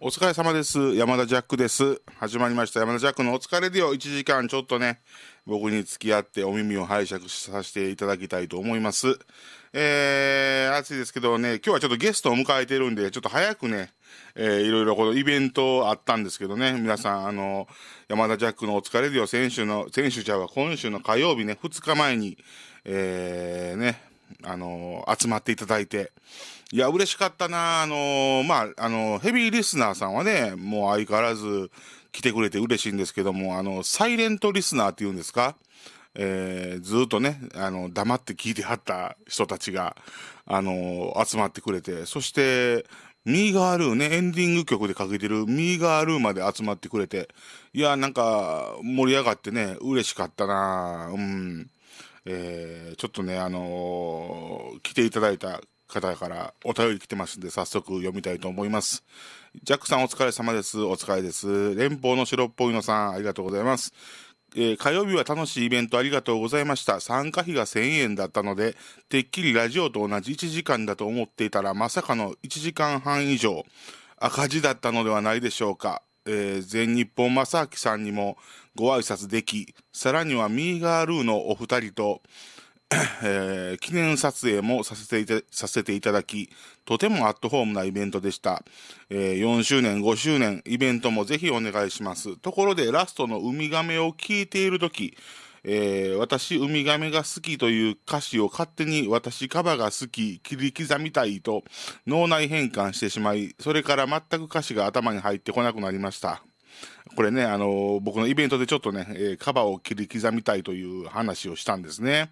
お疲れ様です。山田ジャックです。始まりました。山田ジャックのお疲れでよ。1時間ちょっとね、僕に付き合ってお耳を拝借させていただきたいと思います。えー、暑いですけどね、今日はちょっとゲストを迎えてるんで、ちょっと早くね、えー、いろいろこのイベントあったんですけどね、皆さん、あの、山田ジャックのお疲れでよ、先週の、先週じゃあ今週の火曜日ね、2日前に、えー、ね、あのー、集まっていただいて。いや、嬉しかったな。あのー、まあ、あのー、ヘビーリスナーさんはね、もう相変わらず来てくれて嬉しいんですけども、あの、サイレントリスナーっていうんですかえー、ずっとね、あの、黙って聞いてはった人たちが、あの集まってくれて、そして、ミーガールーね、エンディング曲でかけてるミーガールーまで集まってくれて、いや、なんか、盛り上がってね、嬉しかったなうん。えー、ちょっとね、あのー、来ていただいた方からお便り来てますんで、早速読みたいと思います。ジャックさんお疲れ様です。お疲れです。連邦の白っぽいのさん、ありがとうございます。えー、火曜日は楽しいイベントありがとうございました。参加費が1000円だったので、てっきりラジオと同じ1時間だと思っていたら、まさかの1時間半以上、赤字だったのではないでしょうか。えー、全日本正明さんにもご挨拶でき、さらにはミーガールーのお二人と、えー、記念撮影もさせてさせていただき、とてもアットホームなイベントでした。えー、4周年、5周年、イベントもぜひお願いします。ところで、ラストのウミガメを聞いているとき、えー、私ウミガメが好きという歌詞を勝手に私カバが好き切り刻みたいと脳内変換してしまいそれから全く歌詞が頭に入ってこなくなりましたこれね、あの、僕のイベントでちょっとね、えー、カバーを切り刻みたいという話をしたんですね。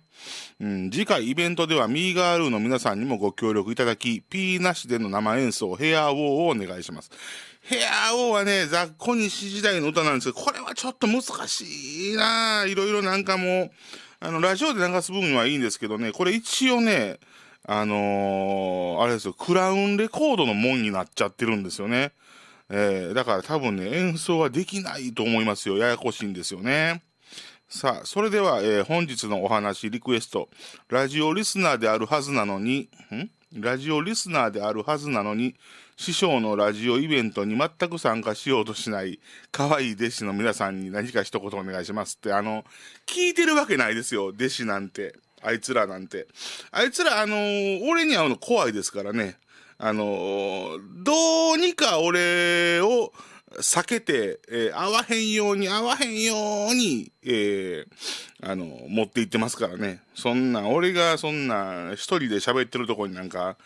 うん、次回イベントではミーガールの皆さんにもご協力いただき、P なしでの生演奏、ヘアウォーをお願いします。ヘアウォーはね、雑魚西時代の歌なんですけど、これはちょっと難しいなぁ。いろいろなんかもう、あの、ラジオで流す分にはいいんですけどね、これ一応ね、あのー、あれですよ、クラウンレコードの門になっちゃってるんですよね。えー、だから多分ね、演奏はできないと思いますよ。ややこしいんですよね。さあ、それでは、えー、本日のお話、リクエスト。ラジオリスナーであるはずなのに、んラジオリスナーであるはずなのに、師匠のラジオイベントに全く参加しようとしない、可愛い弟子の皆さんに何か一言お願いしますって、あの、聞いてるわけないですよ、弟子なんて。あいつらなんて。あいつら、あのー、俺に会うの怖いですからね。あの、どうにか俺を避けて、えー、会わへんように、会わへんように、えー、あの、持って行ってますからね。そんな、俺がそんな、一人で喋ってるとこになんか、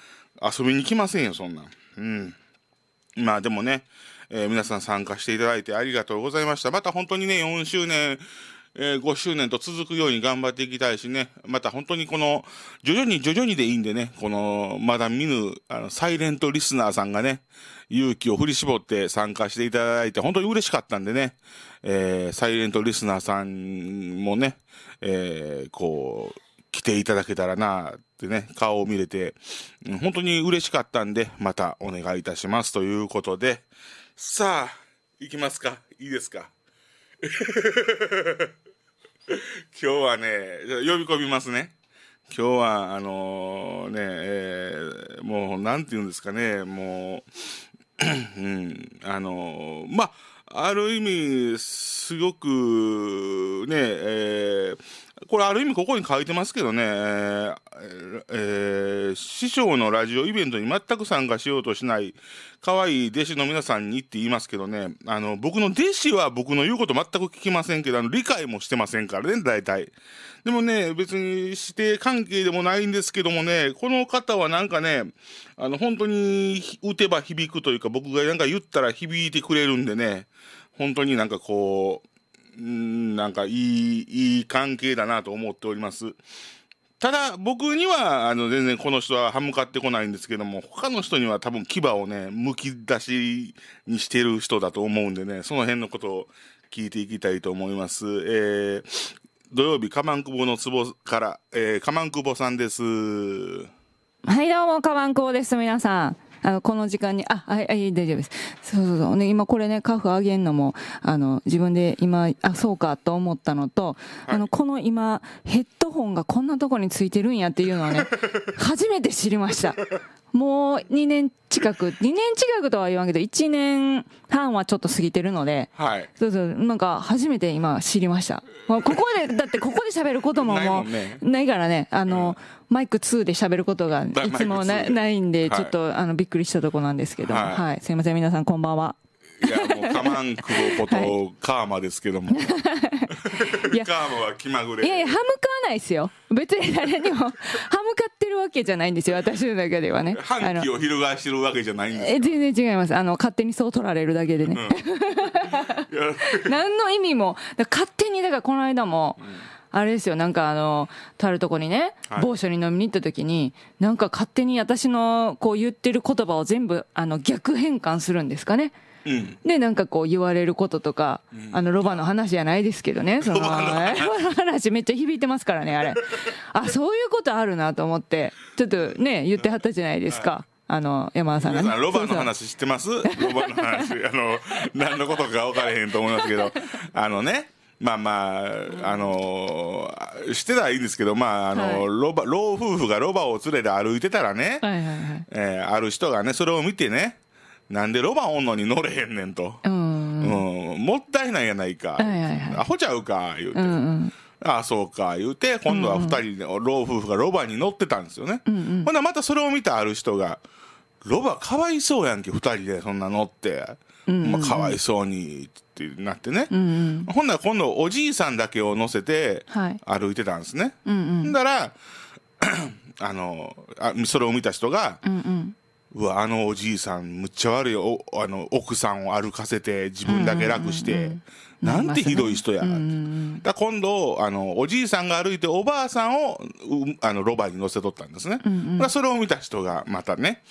遊びに来ませんよ、そんな。うん。まあでもね、えー、皆さん参加していただいてありがとうございました。また本当にね、4周年、え5周年と続くように頑張っていきたいしね、また本当にこの、徐々に徐々にでいいんでね、この、まだ見ぬ、あの、サイレントリスナーさんがね、勇気を振り絞って参加していただいて、本当に嬉しかったんでね、えー、サイレントリスナーさんもね、えー、こう、来ていただけたらなってね、顔を見れて、本当に嬉しかったんで、またお願いいたしますということで、さあ、行きますかいいですか 今日はね、呼び込みますね。今日は、あのー、ね、えー、もう、なんて言うんですかね、もう、うん、あのー、まあ、ある意味、すごく、ね、えー、これある意味ここに書いてますけどね、えーえ師匠のラジオイベントに全く参加しようとしない可愛い弟子の皆さんにって言いますけどね、あの、僕の弟子は僕の言うこと全く聞きませんけど、あの、理解もしてませんからね、大体。でもね、別に指定関係でもないんですけどもね、この方はなんかね、あの、本当に打てば響くというか、僕がなんか言ったら響いてくれるんでね、本当になんかこう、んなんかいい、いい関係だなと思っております。ただ、僕には、あの、全然この人は歯向かってこないんですけども、他の人には多分牙をね、剥き出しにしてる人だと思うんでね、その辺のことを聞いていきたいと思います。えー、土曜日、かまんくぼの壺から、えー、かまんくぼさんです。はい、どうも、かまんくぼです、皆さん。あの、この時間に、あ、はい、はい、大丈夫です。そうそうそう。ね、今これね、カフ上げんのも、あの、自分で今、あ、そうかと思ったのと、はい、あの、この今、ヘッドホンがこんなとこについてるんやっていうのはね、初めて知りました。もう2年近く、2年近くとは言わんけど、1年半はちょっと過ぎてるので、はい、そうそう、なんか初めて今知りました。ここで、だってここで喋ることももうないからね、あの、うんマイク2で喋ることがいつもないんで、ちょっとあのびっくりしたとこなんですけど、はい、はい、すいません、皆さんこんばんは。いや、もう、かまんくぼこと、カーマですけども。いや、カーマは気まぐれ。いやいや、歯向かわないですよ。別に誰にも、歯向かってるわけじゃないんですよ、私の中ではね。反旗を翻してるわけじゃないんですえ全然違います。あの、勝手にそう取られるだけでね。うん、何の意味も、勝手に、だからこの間も、うんあれですよ、なんかあの、とあるとこにね、某所に飲みに行った時に、はい、なんか勝手に私のこう言ってる言葉を全部、あの、逆変換するんですかね。うん、で、なんかこう言われることとか、うん、あの、ロバの話じゃないですけどね、その、ロバの話めっちゃ響いてますからね、あれ。あ、そういうことあるなと思って、ちょっとね、言ってはったじゃないですか。はいあの、山田さんが、ね、ロバの話知ってますロバの話。あの、何のことか分からへんと思いますけど、あのね、まあまあ、あのー、してたらいいんですけど、まあ、あのーはい、老老夫婦がロバを連れて歩いてたらね、はいはいはい、えー、ある人がね、それを見てね、なんでロバおんのに乗れへんねんと。うん、うん、もったいないやないか。はいはいはい、アホちゃうか、言うて。うんうんああそうか言うて今度は二人で、老夫婦がロバに乗ってたんですよね、うんうん、ほんなまたそれを見たある人が「ロバかわいそうやんけ2人でそんな乗って、うんうん、まあ、かわいそうに」ってなってね、うんうん、ほんなら今度おじいさんだけを乗せて歩いてたんですね、はい、うんうん、だら あのあそれを見た人が、うんうんうわあのおじいさんむっちゃ悪いおあの奥さんを歩かせて自分だけ楽して、うんうんうんなんてひどい人や、うんうん、だ今度あのおじいさんが歩いておばあさんをあのロバに乗せとったんですね、うんうん、それを見た人がまたね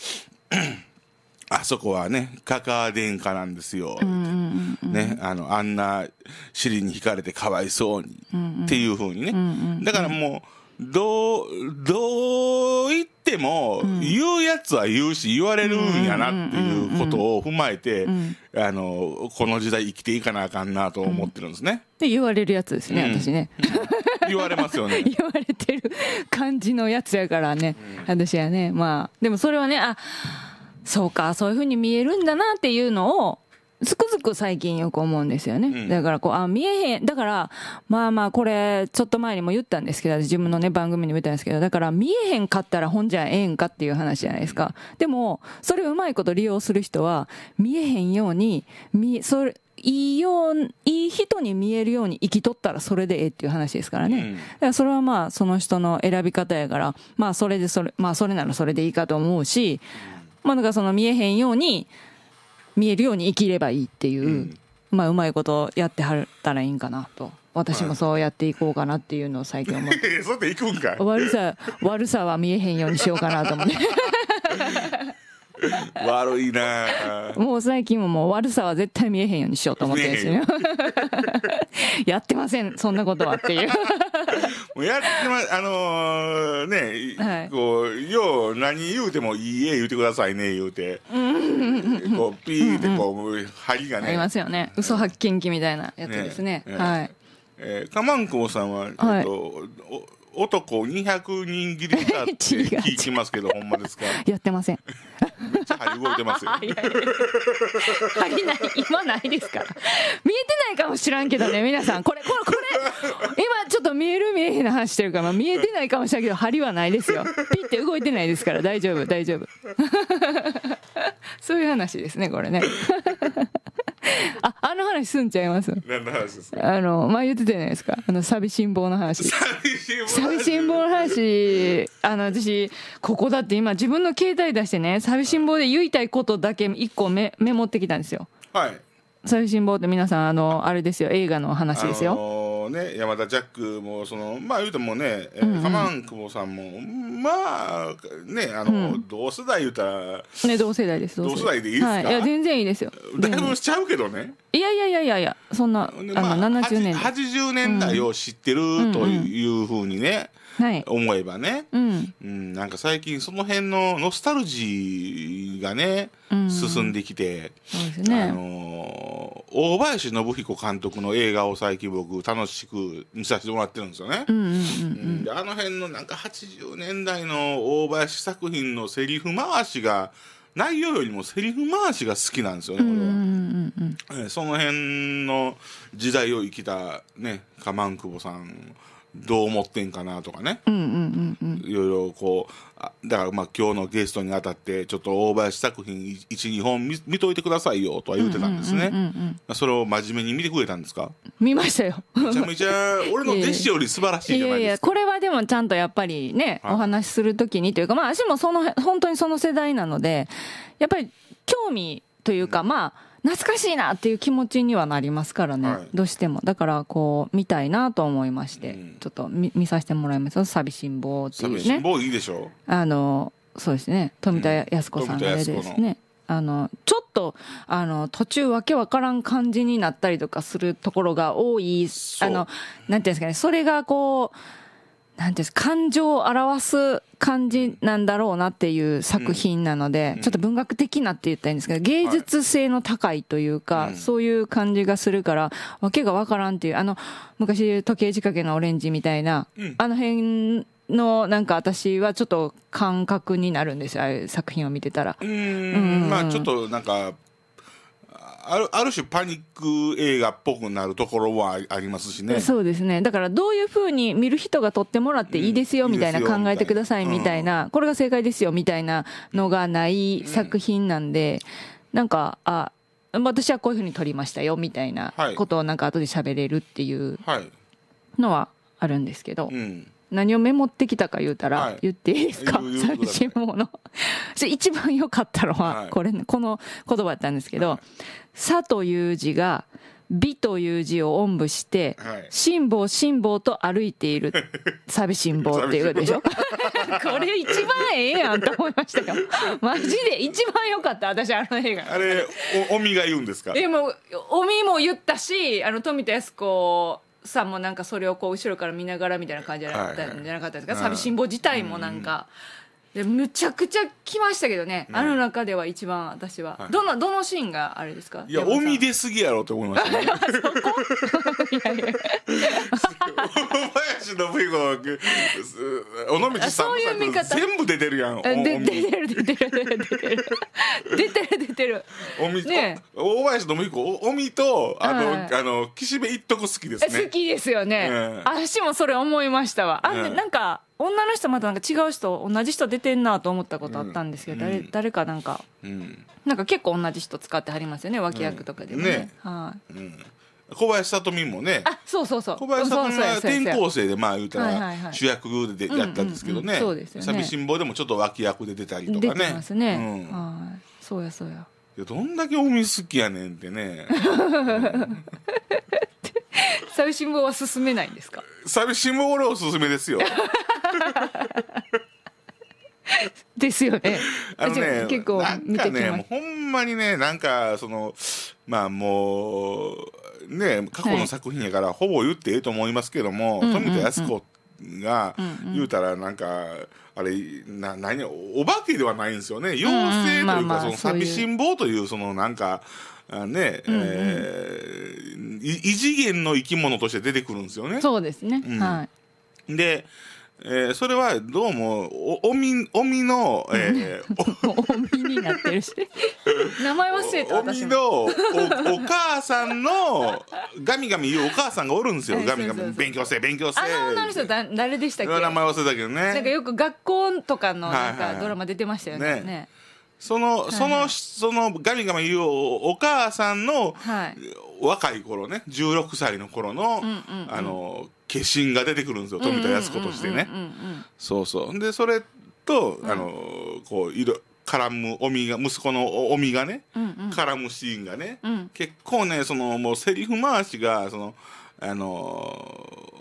あそこはね、カカ殿下なんですよ。ね、あの、あんな尻に引かれてかわいそうに、っていうふうにね。だからもう、どう、どう言っても、言うやつは言うし、言われるんやなっていうことを踏まえて、あの、この時代生きていかなあかんなと思ってるんですね。で、言われるやつですね、私ね。言われますよね。言われてる感じのやつやからね、私はね。まあ、でもそれはね、あ、そうか、そういうふうに見えるんだなっていうのを、つくづく最近よく思うんですよね。だからこう、あ、見えへん。だから、まあまあ、これ、ちょっと前にも言ったんですけど、自分のね、番組にも言ったんですけど、だから、見えへんかったら本じゃええんかっていう話じゃないですか。でも、それをうまいこと利用する人は、見えへんように、見、それ、いいよう、いい人に見えるように生きとったらそれでええっていう話ですからね。だからそれはまあその人の選び方やから、まあそれでそれ、まあそれならそれでいいかと思うし、まあなんかその見えへんように見えるように生きればいいっていう、うん、まあうまいことやってはったらいいんかなと。私もそうやっていこうかなっていうのを最近思って。そうやっていくんか悪さ、悪さは見えへんようにしようかなと思って。悪いなもう最近ももう悪さは絶対見えへんようにしようと思ってるし、ね、やってませんそんなことはっていう もうやってまあのー、ね、はい、こうよう何言うてもいいえ言うてくださいね言うて、こうピーってこう、うん、がねありますよね嘘発見器みたいなやつですね、ねね、はい、えかまんこうさんは、えっと、男200人切りだって聞きますけど、ほんまですかやってません。めっちゃ針動いてますよ いやいや針ない今ないですから見えてないかもしらんけどね皆さんこれこれこれ今ちょっと見える見えへんの話してるから、まあ、見えてないかもしれんけど針はないですよピッて動いてないですから大丈夫大丈夫 そういう話ですねこれね ああの話すんちゃいます何の話ですかあの前言ってたじゃないですかあの寂しん坊の話寂しん坊の話あの私ここだって今自分の携帯出してね寂しん坊で言いたいことだけ一個メメモってきたんですよはい寂しん坊って皆さんあのあれですよ映画の話ですよ、あのーね山田ジャックもそのまあ言うてもね、うんうん、カマン久保さんもまあねあの、うん、同世代言うたら、ね、同世代です同世代でいいですか、はい、いや全然いいですよだいぶしちゃうけどねいやいやいやいやいやそんな、まあ、あの70年代80年代を知ってるというふうにね、うんはい、思えばね、うん、うん、なんか最近その辺のノスタルジーがね、うん、進んできて、ね、あの大林信彦監督の映画を最近僕楽しく見させてもらってるんですよね。あの辺のなんか80年代の大林作品のセリフ回しが内容よりもセリフ回しが好きなんですよね、これうんうんうん、その辺の時代を生きたね、カマンくぼさんどう思ってんかなとかねいろいろこうだからまあ今日のゲストにあたってちょっと大林作品12本見見といてくださいよとは言ってたんですねそれを真面目に見てくれたんですか見ましたよめちゃめちゃ俺の弟子より素晴らしいじゃないですかいやいやこれはでもちゃんとやっぱりね、お話しするときにというかまあ私もその本当にその世代なのでやっぱり興味というか、うん、まあ懐かしいなっていう気持ちにはなりますからね、はい、どうしてもだからこう見たいなと思いまして、うん、ちょっと見見させてもらいます寂しん坊っていうね寂しん坊いいでしょあのそうですね富田靖子さんが出てですね、うん、あのちょっとあの途中わけわからん感じになったりとかするところが多いあのなんていうんですかねそれがこうなんです感情を表す感じなんだろうなっていう作品なので、うん、ちょっと文学的なって言ったらいいんですけど、芸術性の高いというか、はい、そういう感じがするから、わけがわからんっていう、あの、昔時計仕掛けのオレンジみたいな、うん、あの辺の、なんか私はちょっと感覚になるんですよ、ああいう作品を見てたら。うんうん、まあちょっとなんか、あるある種パニック映画っぽくなるところはありますしねそうですねだからどういうふうに見る人が撮ってもらっていいですよみたいな考えてくださいみたいな、うん、これが正解ですよみたいなのがない作品なんで、うん、なんかあ私はこういうふうに撮りましたよみたいなことをなんか後で喋れるっていうのはあるんですけど。はいうん何をメモってきたか言うたら、はい、言っていいですか寂しいもの 一番良かったのは、これ、はい、この言葉だったんですけど「はい、さ」という字が「美」という字をおんぶして「辛抱辛抱と歩いている 寂しん坊」っていうでしょこれ一番ええやんと思いましたよ マジで一番良かった私あの映画あれおおみが言うんですかでもおみも言ったしあの富田靖子さんもなんかそれをこう後ろから見ながらみたいな感じじゃなかったんじゃなかったですか、寂しんぼ自体もなんか、でむちゃくちゃ来ましたけどね、あの中では一番私は、はいどのどのシーンがあれですかいやおみ出すぎやろっ思いましたね小林信彦尾道さんそういう見方全部出てるやんあで出てる出てる出てる出てる出てるね大林信彦尾身とあの,、あの岸辺一徳好きですね好きですよね、私もそれ思いましたわあ、ねなんか女の人またなんか違う人同じ人出てんなと思ったことあったんですけど、うん誰誰かなんか、うんなんか結構同じ人使ってはりますよね脇役とかでもね,、ねはいうん小林さとみもねあそうそうそう小林さとみは転校生でまあ言うたら主役でやったんですけどねそうですね寂しん坊でもちょっと脇役で出たりとかねてますね、うんはいそうやそうやいやどんだけお水好きやねんってね 寂しん坊は進めないんですか寂しん坊俺おすすめですよ ですよね。あのね、結構見てきまね、ほんまにね、なんか、その、まあもう、ね、過去の作品やから、ほぼ言ってええと思いますけども、富田靖子が言うたら、なんか、あれ、な、何、お化けではないんですよね。妖精というか、その、寂しん坊という、その、なんか、あね、うんうん、えー、異次元の生き物として出てくるんですよね。そうですね。うん、はい。で、えー、それはどうもおおみおみの、えー、おみになってるし名前忘れたおみのおお母さんのガミガミ言うお母さんがおるんですよガミガミ勉強せ勉強せあの人だ誰でしたっけ名前忘れたけどねなんかよく学校とかのなんかドラマ出てましたよねはいはいねその、その、はい、その、ガミガミ言うお母さんの、はい、若い頃ね、16歳の頃の、うんうんうん、あの、化身が出てくるんですよ富田康子としてねそうそうでそれとあのこうい色絡むおみが息子のおみがね、うんうん、絡むシーンがね、うん、結構ねそのもうセリフ回しがそのあのー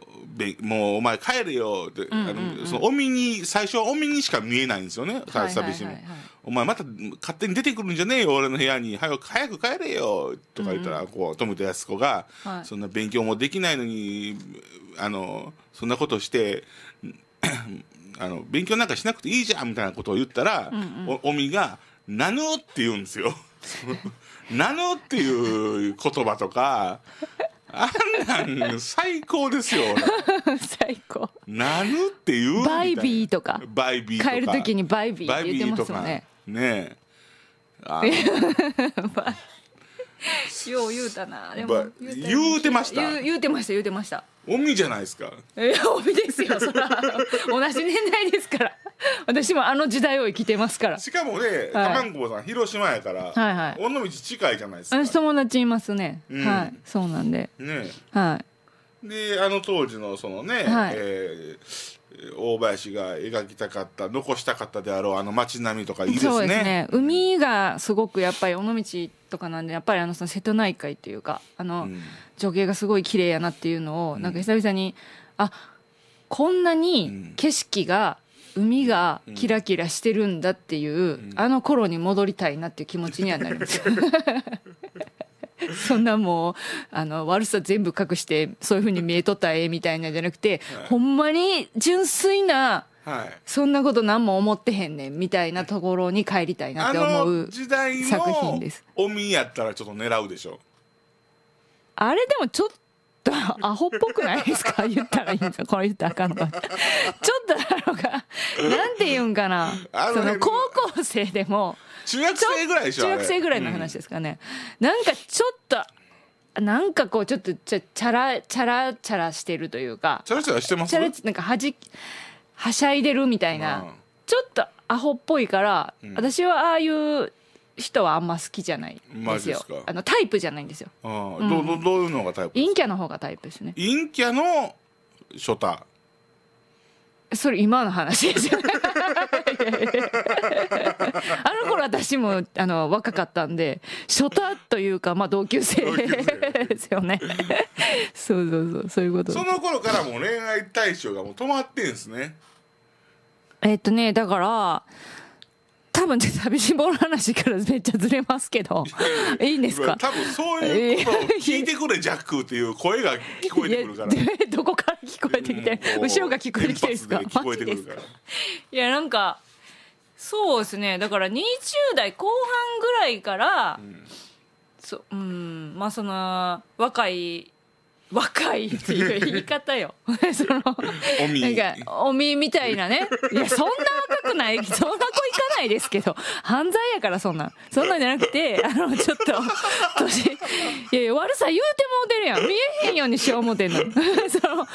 もうお前帰れよって、うんうんうん、そのおみに最初はおみにしか見えないんですよね寂しみ、はいはい、お前また勝手に出てくるんじゃねえよ俺の部屋に早く早く帰れよとか言ったら、うん、こう富田靖子が、はい、そんな勉強もできないのにあのそんなことして あの勉強なんかしなくていいじゃんみたいなことを言ったら、うんうん、おみが「なぬ」って言うんですよ。なぬっていう言葉とかあんなん最高ですよ 最高なるっていうバイビーとかバイビーとか帰る時にバイビーって言ってますよねねえ よう言うたなでも言うてました言うてました言うてましたおみじゃないですかえやおみですよそら 同じ年代ですから 私もあの時代を生きてますからしかもね卵んこい、さん広島やから尾道近いじゃないですか友達いますね、はいそうなんでねはいであの当時のそのね、え大林が描きたかった残したかったであろうあの街並みとかいいですねそうですね海がすごくやっぱり尾道とかなんでやっぱりあの瀬戸内海っていうかあの、情景がすごい綺麗やなっていうのを、なんか久々にあこんなに景色が、海がキラキラしてるんだっていう、うん、あの頃に戻りたいなっていう気持ちにはなります そんなもうあの悪さ全部隠してそういうふうに見えとったらええみたいなんじゃなくて、はい、ほんまに純粋な、はい、そんなこと何も思ってへんねんみたいなところに帰りたいなって思う時代の作品です。おみやったらちょっと狙うでしょあれでもちょっととアホっぽくないですか言ったらいいんですかこれ言ったらあかんのか。ちょっとなのか、なんて言うんかな。その高校生でも、中学生ぐらいでしょ中学生ぐらいの話ですかね。うん、なんかちょっと、なんかこうちょっとちゃチャラチャラチャラしてるというかチャラチャラしてますチャラなんかはじはしゃいでるみたいな、まあ、ちょっとアホっぽいから、うん、私はああいう人はあんま好きじゃないですよあのタイプじゃないんですよああ、うん、どうどういうのがタイプ陰キャの方がタイプですね陰キャのショタそれ今の話ですよ あの頃私もあの若かったんでショタというかまあ同級生ですよねそうそうそうそういうことその頃からもう恋愛対象がもう止まってんですねえっとねだから分寂しんぼの話からめっちゃずれますけど いいんですか多分そういうことを聞いてくれジャックっていう声が聞こえてくるから どこから聞こえてきて後ろが聞こえてきてですか聞こえかいやなんかそうですねだから20代後半ぐらいから、うん、そうんまあその若い若いっていう言い方よ そのおみなんかおみみたいなね いやそんな若くないそんな子いかないですけど犯罪やからそんなそんなんじゃなくてあのちょっと年いやいや悪さ言うてもうてるやん見えへんようにしよう思てんの その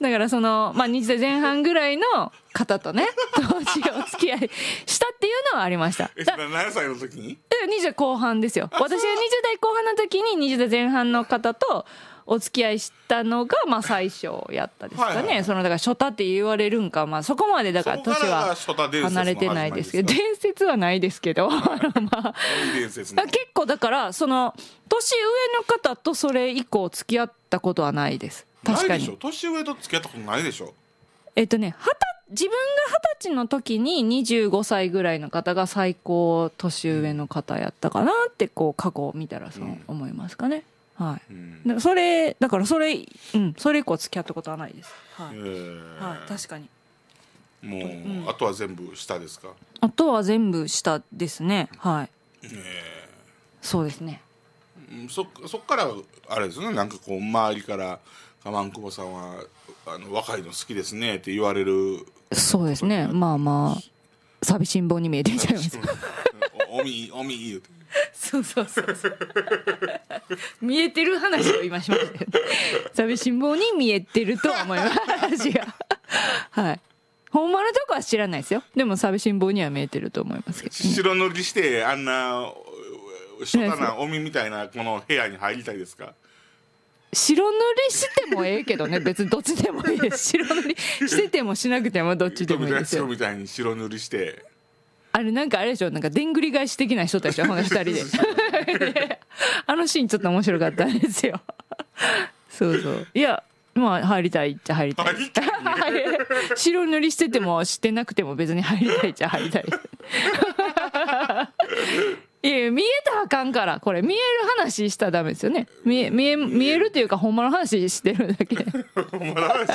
だからそのまあ20代前半ぐらいの方とね当時お付き合いしたっていうのはありましたえ何歳の時にえ20後半ですよ私が20代後半の時に20代前半の方とお付き合いしたのが、まあ、最初やったですかね、はいはいはい、そのだから初太って言われるんか、まあ、そこまでだから年は離れてないですけど伝説はないですけど、はい、あ結構だからその年上の方とそれ以降付き合ったことはないです確かに年上と付き合ったことないでしょえっとね自分が二十歳の時に25歳ぐらいの方が最高年上の方やったかなってこう過去を見たらそう思いますかね、うんはい、うん、それだからそれ、うん、それ以降付き合ったことはないです、はい、えー、はい、確かにもう、うん、あとは全部下ですかあとは全部下ですねはい、えそうですねそそっからあれですねなんかこう周りから「かまんくぼさんはあの若いの好きですね」って言われるそうですねまあまあ寂しん坊に見えてんちゃいますおみおみ言うて そうそうそうそう見えてる話を今しました 寂しん坊に見えてるとは思います話がはい本丸とかは知らないですよでも寂しん坊には見えてると思いますけど、白塗りしてあんな初夏なおみみたいなこの部屋に入りたいですか白塗りしてもええけどね別にどっちでもいいです白塗りしててもしなくてもどっちでもいいですよみたいに白塗りしてあれなんかあれでしょなんかでんぐり返し的な人たちはほんの二人であのシーンちょっと面白かったんですよそうそういやまあ入りたいっちゃ入りたい白塗りしててもしてなくても別に入りたいっちゃ入りたいいや見えたらあかんから、これ。見える話したらダメですよね。見え、見え、見えるっていうか、ほんまの話してるだけで。ほんまの話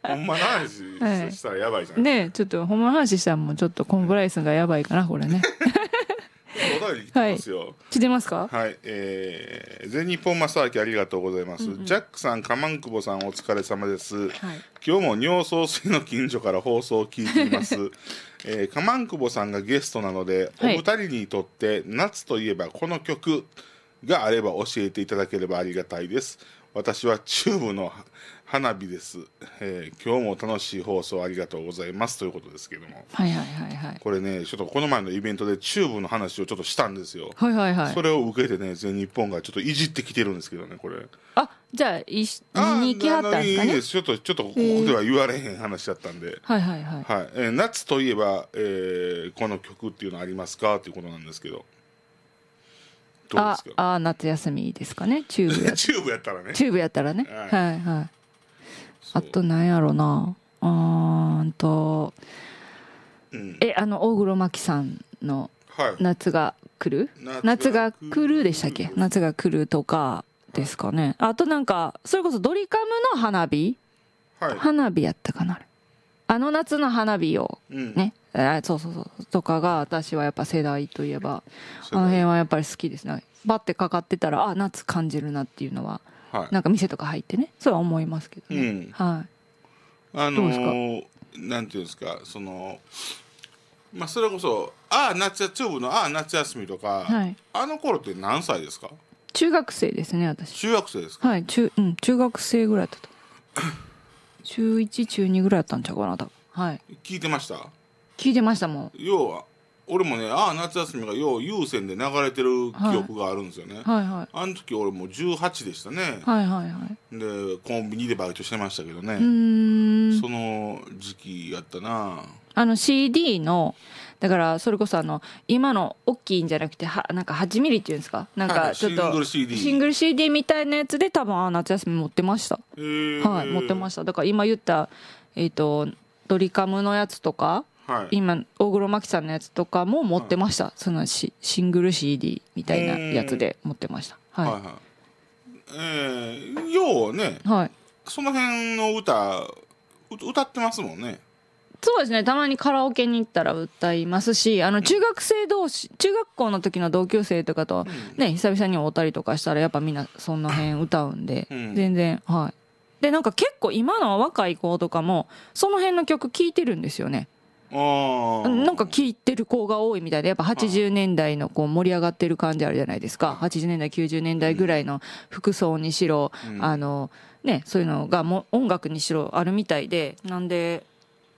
ほんまの話したらやばいじゃん。ねえちょっと、ほんまの話したらもうちょっとコンプライアンスがやばいかな、これね。お便り来てますよ、はい、来てますかはいえー、全日本マスターキありがとうございます、うんうん、ジャックさんかまんくぼさんお疲れ様です、はい、今日も尿総水の近所から放送を聞いています えー、かまんくぼさんがゲストなので、お二人にとって夏といえばこの曲があれば教えていただければありがたいです私はチューブの花火です、えー、今日も楽しい放送ありがとうございますということですけども、はいはいはいはい、これねちょっとこの前のイベントでチューブの話をちょっとしたんですよ、はいはいはい、それを受けてね全日本がちょっといじってきてるんですけどねこれあじゃあいしに行きはったんですかねいいですちょっとちょっとここでは言われへん話だったんで、はいはいはいはいえー、夏といえば、えー、この曲っていうのありますかっていうことなんですけどどうですかああ夏休みですかねチューブや チューブやったらねチューブやったらねはい、はい、はいあとなんやろなうんと、うん、えあの大黒摩季さんの「夏が来る」はい、夏が来る」でしたっけ「夏が来る」とかですかね、はい、あとなんかそれこそドリカムの花火、はい、花火やったかなあの夏の花火をね、うん、えそうそうそうとかが私はやっぱ世代といえばあの辺はやっぱり好きですねバッてかかってたらあ夏感じるなっていうのははい、なんか店とか入ってねそれは思いますけどね、うん、はいあのー、なんていうんですかそのまあそれこそああ夏チューブのああ夏休みとか、はい、あの頃って何歳ですか中学生ですね私中学生ですかはい中,、うん、中学生ぐらいだった中1中2ぐらいだったんちゃうかな多分はい聞いてました聞いてましたもん要は俺もね「ああ夏休み」がよう有線で流れてる記憶があるんですよね、はいはいはい、あの時俺もう18でしたね、はいはいはい、でコンビニでバイトしてましたけどねその時期やったなあの CD のだからそれこそあの今の大きいんじゃなくてはなんか8ミリっていうんですかなんかちょっと、シン CD シングル CD みたいなやつで多分あ夏休み持ってました、はい持ってましただから今言ったえっ、ー、とドリカムのやつとかはい、今大黒摩季さんのやつとかも持ってました、はい、そのシングル CD みたいなやつで持ってました、はい、はいはいえー、ようね、はい、その辺の歌歌ってますもんねそうですねたまにカラオケに行ったら歌いますしあの中学生同士、うん、中学校の時の同級生とかとね、うん、久々に会ったりとかしたらやっぱみんなその辺歌うんで、うん、全然はいでなんか結構今の若い子とかもその辺の曲聴いてるんですよねなんか聞いてる子が多いみたいで、やっぱ80年代のこう盛り上がってる感じあるじゃないですか。80年代、90年代ぐらいの服装にしろ、うん、あの、ね、そういうのがも音楽にしろあるみたいで、なんで、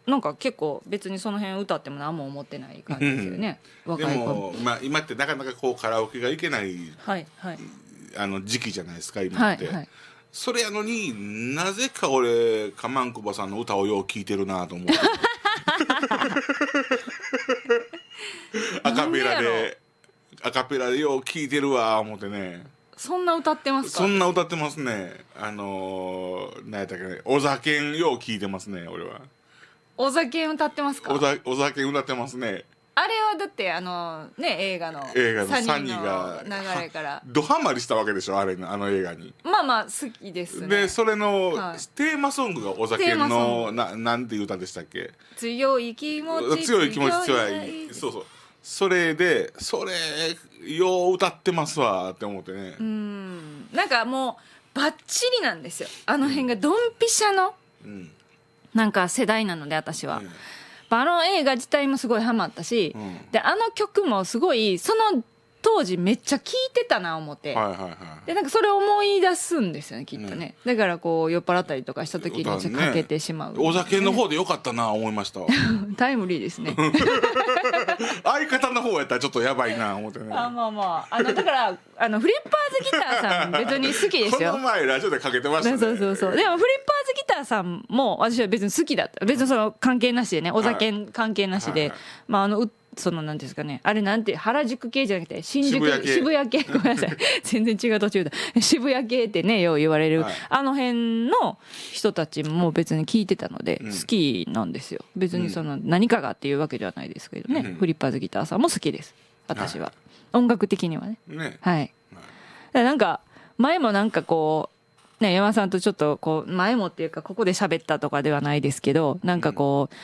なんか結構別にその辺歌っても何も思ってない感じですよね。うん、でも、まあ今ってなかなかこうカラオケがいけない、はいはい、あの時期じゃないですか、今って。はいはいそれやのになぜか俺かまんこばさんの歌をよう聴いてるなと思って アカペラでアカペラでよう聴いてるわ思ってねそんな歌ってますかそんな歌ってますねあのー、何やったっけねお酒よう聴いてますね俺はお酒歌ってますかおお酒歌ってますねあれはだってあのね映画の映画のサニーが流れからドハマりしたわけでしょあれあの映画にまあまあ好きです、ね、でそれの、はい、テーマソングがお酒のななんていう歌でしたっけ強い気持ち強い気持ち強いそうそうそれでそれよう歌ってますわって思ってねうんなんかもうばっちりなんですよあの辺がドンピシャの、うん、なんか世代なので私は。うんあの映画自体もすごいハマったし、であの曲もすごいその当時めっちゃ聴いてたな思って、でなんかそれ思い出すんですよねきっとね、だからこう酔っ払ったりとかした時にちょっとかけてしまう、ね、お酒の方でよかったな思いました タイムリーですね 相方の方やったらちょっとやばいな思ってねあまあまああのだからあのフリッパーズギターさん別に好きですよ この前ラジオでかけてました、ね、そうそうそうでもフリッパーズさんも私は別に好きだった別にその関係なしでねお酒関係なしで、まああのそのなんですかねあれなんて原宿系じゃなくて新宿渋谷系 ごめんなさい全然違う途中だ 渋谷系ってねよう言われる、はい、あの辺の人たちも別に聞いてたので、好きなんですよ別にその何かがっていうわけではないですけどね、うん、フリッパーズギターさんも好きです私は、はい、音楽的にはね、ね、はい、はい、なんか前もなんかこうね、山さんとちょっとこう、前もっていうか、ここで喋ったとかではないですけど、なんかこう、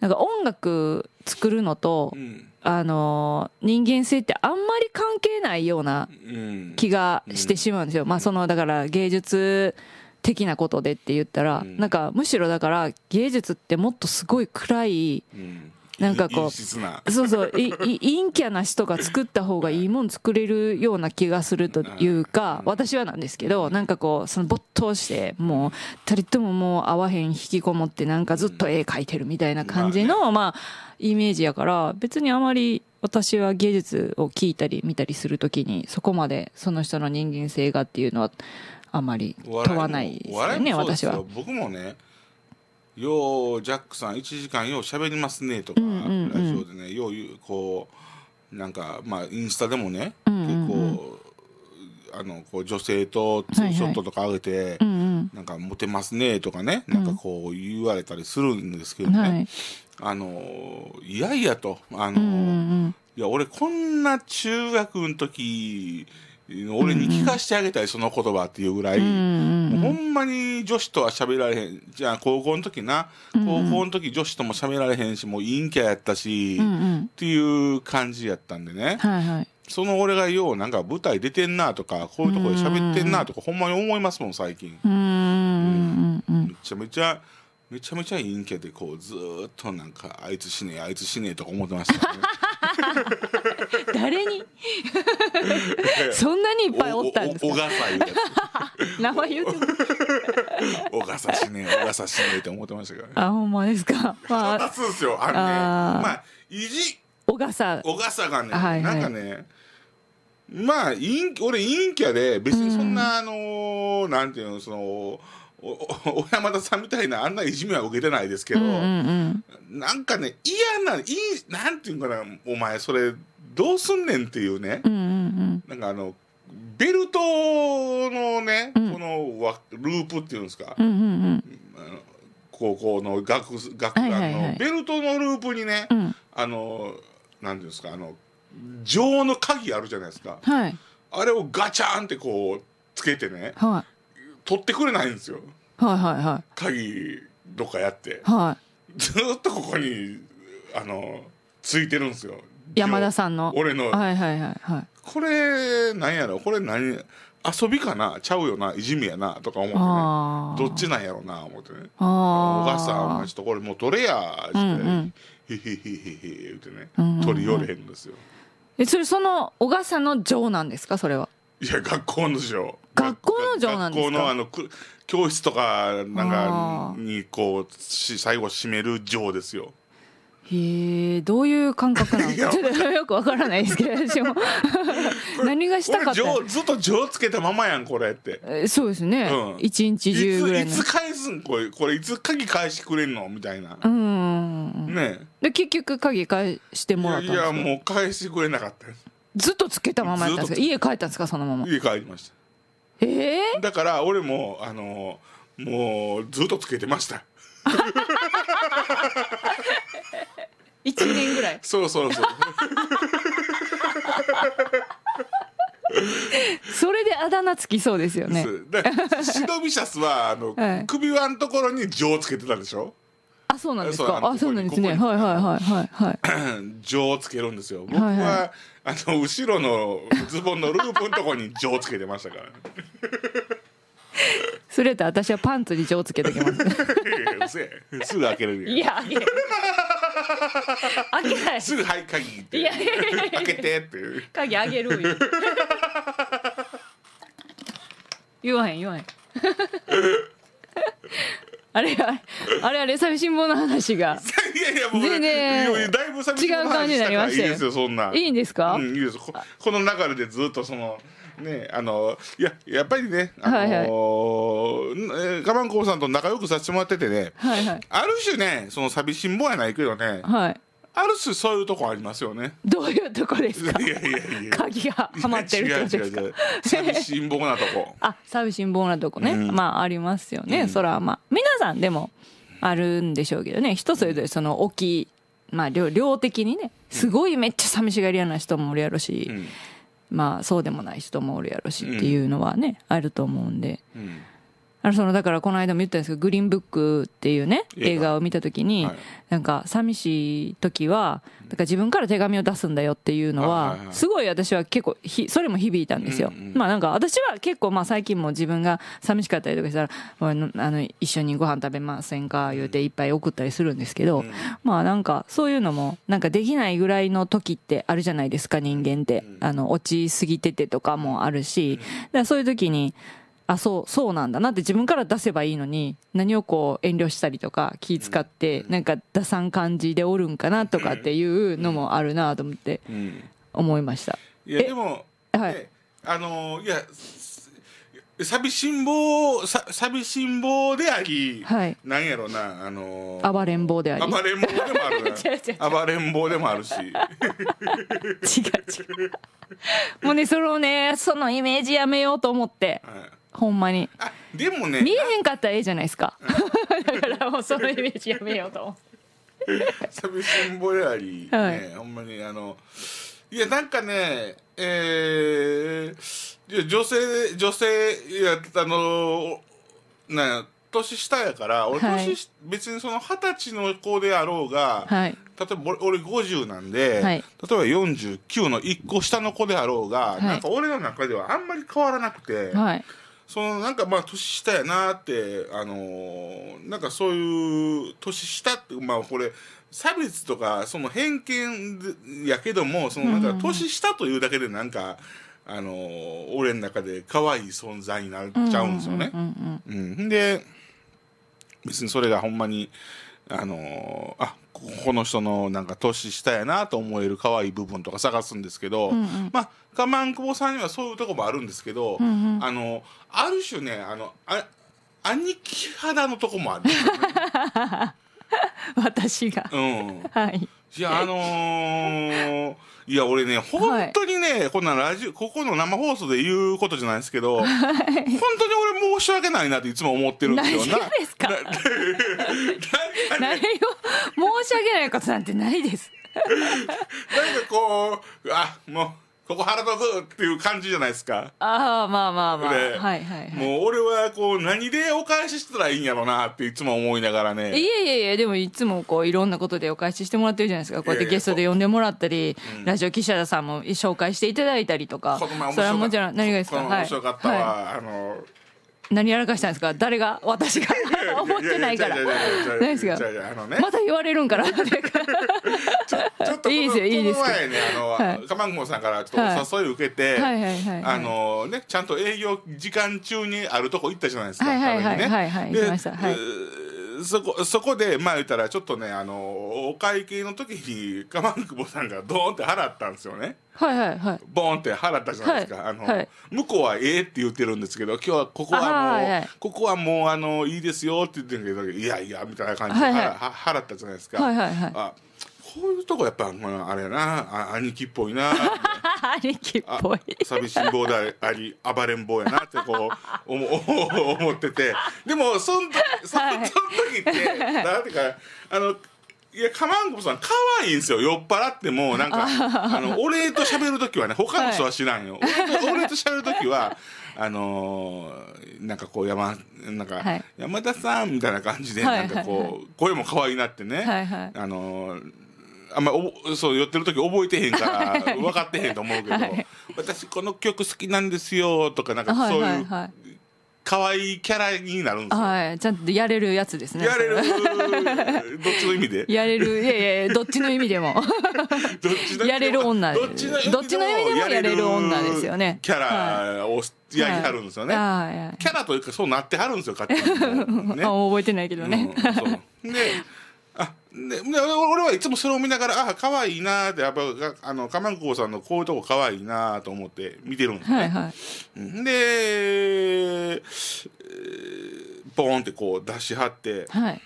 なんか音楽作るのと、うん、あの、人間性ってあんまり関係ないような気がしてしまうんですよ。うん、まあその、だから芸術的なことでって言ったら、うん、なんかむしろだから芸術ってもっとすごい暗いなんかこうそうそう 陰キャな人が作った方がいいもん作れるような気がするというか私はなんですけどなんかこうその没頭してもうりとももう合わへん引きこもってなんかずっと絵描いてるみたいな感じのまあイメージやから別にあまり私は芸術を聞いたり見たりするときにそこまでその人の人間性がっていうのはあまり問わないですよね私は。僕もねようジャックさん1時間よう喋りますね」とか、ラジオでねようこうなんかまあインスタでもね、結構あのこう女性とツーショットとか上げて、なんかモテますねとかね、なんかこう言われたりするんですけどね、い、あのいやいやとあの、いや俺こんな中学の時俺に聞かしてあげたい、その言葉っていうぐらい、うんうほんまに女子とは喋られへん。じゃあ、高校の時な、高校の時女子とも喋られへんし、もう陰キャやったし、うんっていう感じやったんでね。はいはい、その俺がよう、なんか舞台出てんなとか、こういうとこで喋ってんなとか、ほんまに思いますもん、最近。うん、うん、めちゃめちゃ、めちゃめちゃ陰キャで、こう、ずっとなんか、あいつ死ねえ、あいつ死ねえとか思ってました、ね。誰に そんなにいっぱいおったんですか小笠井名前言っても小笠死ねえ小笠死ねえって思ってましたからねあほんまですかまあそうですよあのねまあ意地小笠小笠がね、はいはい、なんかねまあ陰俺陰キャで別にそんな、あのなんていうのその 小山田さんみたいなあんないじめは受けてないですけど、うんうんうん、なんかね嫌ないいなんていうかなお前それどうすんねんっていうね、うんうんうん、なんかあのベルトのね、うん、このループっていうんですか、うんうんうん、高校の学学、はいはい、のベルトのループにね、うん、あのなんていうんですかあの錠の鍵あるじゃないですか、はい、あれをガチャンってこうつけてね、はい、取ってくれないんですよ。はいはいはい、鍵どっかやって、はい、ずっとここにあのついてるんですよ山田さんの俺のはいはいはいはいこれなんやろこれ何遊びかなちゃうよないじめやなとか思ってねどっちなんやろうな思ってね「お母さんお前ちょっとこれもう取れや」って「うんうん、ヒヒヒヒヒ」言うてね、うん取り寄れへんですよえそれその小笠の嬢なんですかそれはいや学校の嬢学校の嬢なんですか学校のあのく教室とかなんかにこうし最後締める情ですよ。へえ、どういう感覚なのちょっとよくわからないですけど、私も。何がしたかったずっと情つけたままやん、これって。えそうですね。一、うん、日中ぐらいいつ。いつ返すんこれ、これいつ鍵返してくれんのみたいな。うん。ねで、結局鍵返してもらったんですかいや、もう返してくれなかったずっとつけたままやったんですか家帰ったんですか、そのまま。家帰りました。えー、だから俺もあのもうずっとつけてました1年ぐらいそうそうそうそれであだ名つきそうですよねシドビシャスはあの、はい、首輪のところに「ジョつけてたでしょあそうなんですかあそうなんですねはいはいはいはいはい錠 をつけるんですよ僕は、はいはい、あの後ろのズボンのループのとこに錠をつけてましたから、ね、それや私はパンツに錠をつけてきますすぐ開けれるいや開け開けないすぐ「はい鍵」っていやいやいや開けてって鍵あげる 言わへん言わへんあれあれあれ、寂しん坊の話が。いやいや、もう、ね、だいぶ寂しん坊の話したいいですよ、そんな。いいんですか、うん、いいですこ。この流れでずっとその、ね、あのいややっぱりね、あのーはいはい、ガバンコウさんと仲良くさせてもらっててね、はいはい、ある種ねその寂しん坊やないけどね、はい、ある種そういうとこありますよね。どういうとこですか。いやいやいや。鍵がはまってるってことですか。違う違う寂しんぼなとこ。あ、寂しんぼなとこね。うん、まあありますよね。うん、そらまあ皆さんでもあるんでしょうけどね。人それぞれその大きいまあ量量的にね、すごいめっちゃ寂しがり屋な人もおるやろし、うん、まあそうでもない人もおるやろしっていうのはね、あると思うんで。うんあのそのだからこの間も言ったんですけど「グリーンブック」っていうね映画を見た時に、なんか寂しい時はだから自分から手紙を出すんだよっていうのはすごい私は結構ひそれも響いたんですよ。まあなんか私は結構まあ最近も自分が寂しかったりとかしたら「あの一緒にご飯食べませんか」言うていっぱい送ったりするんですけど、まあなんかそういうのもなんかできないぐらいの時ってあるじゃないですか人間って。あの落ちすぎててとかもあるし、だそういう時にあそうそうなんだなって自分から出せばいいのに何をこう遠慮したりとか気使ってなんか出さん感じでおるんかなとかっていうのもあるなと思って思いました。いやでも、はい、あのいや寂しん坊さ寂しん坊であり、はい、なんやろうなあのー、暴れん坊であり暴れん坊でもある 暴れん坊でもあるし 違う違うもうねそれをねそのイメージやめようと思って、はいほんまにあでもね見えへんかったらええじゃないですか、だからもうそのイメージやめようと思っ寂しビシンボレね、はい、ほんまにあのいやなんかねえー、女性女性いやあのなんや年下やから俺年、はい、別にその二十歳の子であろうが、はい、例えば俺俺50なんで、はい、例えば49の1個下の子であろうが、なんか俺の中ではあんまり変わらなくて。はいそのなんかまあ年下やなってあのー、なんかそういう年下ってまあこれ差別とかその偏見やけどもそのなんか年下というだけでなんか、あのー、俺の中で可愛い存在になっちゃうんですよね。うんで別にそれがほんまにあのー、あこの人のなんか年下やなと思える可愛い部分とか探すんですけど、うんうん、まあ我慢久保さんにはそういうとこもあるんですけど、うんうん、あのある種ねあのあ兄貴肌のとこもある、私が、うん、はいいやあのーいや、俺ね、本当にね、はい、こんなラジオ、ここの生放送で言うことじゃないですけど、はい、本当に俺申し訳ないなっていつも思ってるんですよ。何がですか何を、申し訳ないことなんてないです。なんかこう、あ、もう、ここ腹立つっていう感じじゃないですかああまあまあまあ、はいはいはい、もう俺はこう何でお返ししたらいいんやろうなっていつも思いながらねいやいやいやでもいつもこういろんなことでお返ししてもらってるじゃないですかこうやってゲストで呼んでもらったりラジオ記者さんも紹介していただいたりとか、それはもちろん何がですかこの面白かったわ、はい、あの何やらかしたんですか誰が私が思ってないからないですかあの、ね、また言われるんから ちょっといいですよいいですこの前ねあの、はい、かまさんからちょっとお誘いを受けて、はいはいはいあのねちゃんと営業時間中にあるとこ行ったじゃないですか、はいはいはいはい、はい、行きました、はいそこそこでまあ言ったらちょっとねあのお会計の時にかまンクさんがドーンって払ったんですよねはいはいはいボーンって払ったじゃないですか、はい、あの、はい、向こうはええって言ってるんですけど今日はここはもう、はいはい、ここはもうあのいいですよって言ってるけどいやいやみたいな感じで払はは払ったじゃないですか、はいはいはい、こういうとこやっぱあれやなあ兄貴っぽいな 兄貴っぽい寂しん坊であり暴れん坊やなってこう思 思っててでもそんそその時って何ていうかあのいや、かまんこさん、可愛いんですよ。酔っ払っても、なんか、あの、お礼と喋る時はね、他の人は知らんよ。はい、お礼と喋る時は、あのー、なんかこう、山、なんか、山田さんみたいな感じで、なんかこう、声も可愛いなってね、はいはい、あのーあんまおそう寄ってる時覚えてへんから 分かってへんと思うけど「はい、私この曲好きなんですよ」とかなんかそういう。可愛いキャラになるんですはい、ちゃんとやれるやつですね。やれる。どっちの意味で。やれる、いやいや、どっちの意味でも。どっちのやれる女。どっちの意味でもやれる女ですよね。キャラをやりはるんですよね。キャラというか、そうなってはるんですよ、勝手に。ね、覚えてないけどね。で、で俺はいつもそれを見ながらああ可愛いなってやっぱあのかまこさんのこういうとこ可愛いなと思って見てるんですね。はいはい、でポーンってこう出しはって、はい、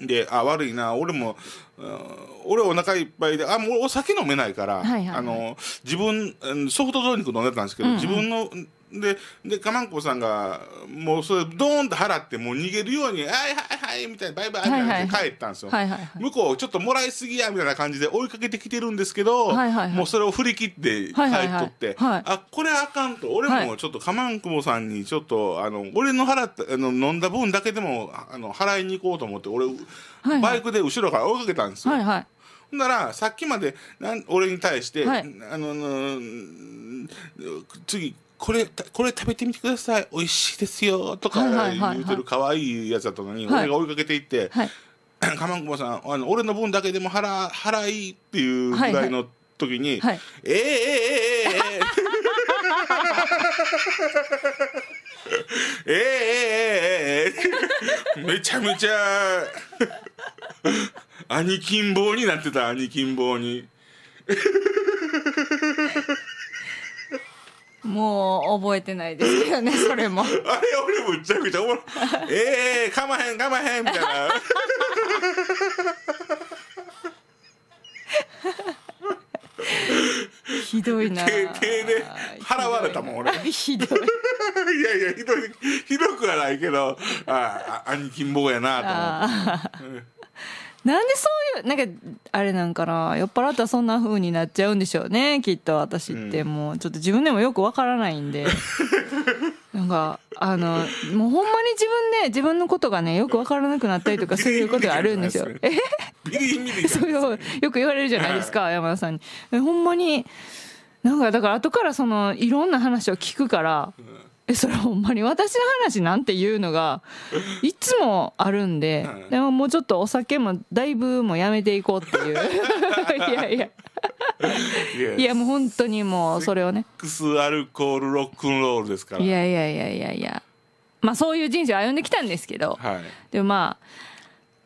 であ悪いな俺も、うん、俺お腹いっぱいであもうお酒飲めないから、はいはいはい、あの自分ソフトドリンク飲んでたんですけど、うんうん、自分の。で、で、かまんこさんが、もうそれ、ドーンと払って、もう逃げるように、はいはいはい、みたいな、バイバイ、みたいな、いい、帰ったんですよ。はいはい向こう、ちょっともらいすぎや、みたいな感じで追いかけてきてるんですけど、はいはいはい、もうそれを振り切って帰っとって、はいはいはい、あ、これあかんと、俺もちょっとかまんこさんに、ちょっと、あの、俺の払った、あの、飲んだ分だけでも、あの、払いに行こうと思って、俺、バイクで後ろから追いかけたんですよ。はいはいなら、さっきまで、なん俺に対して、はい、あの、次、これこれ食べてみてください美味しいですよ」とか言うてる可愛いやつだったのに、俺が追いかけていって。かまんこさんあの俺の分だけでも払払いっていうぐらいの時に「はいはい、えー、えええええええええええめちゃめちゃ兄金棒になってた兄金棒に。もう覚えてないですよね それもあれ俺むちゃくちゃおもろえ えー、かまへんかまへんみたいなひどいな手で払われたもん俺ひどいいやいやひどいひどくはないけどああ兄貴ん坊やなと思って。なんでそういうなんかあれなんかな酔っ払ったらそんなふうになっちゃうんでしょうねきっと私ってもうちょっと自分でもよくわからないんで なんかあのもうほんまに自分で、自分のことがねよくわからなくなったりとかそういうことがあるんですよ。えそれよく言われるじゃないですか 山田さんに。ほんまになんかだから後からそのいろんな話を聞くから。うんえそれほんまに私の話なんていうのがいつもあるんで、でももうちょっとお酒もだいぶもうやめていこうっていう いやいやいやいやもう本当にもうそれをねックスアルコールロックンロールですからいやいやいやいやいやまあそういう人生を歩んできたんですけど、はい、でもまあ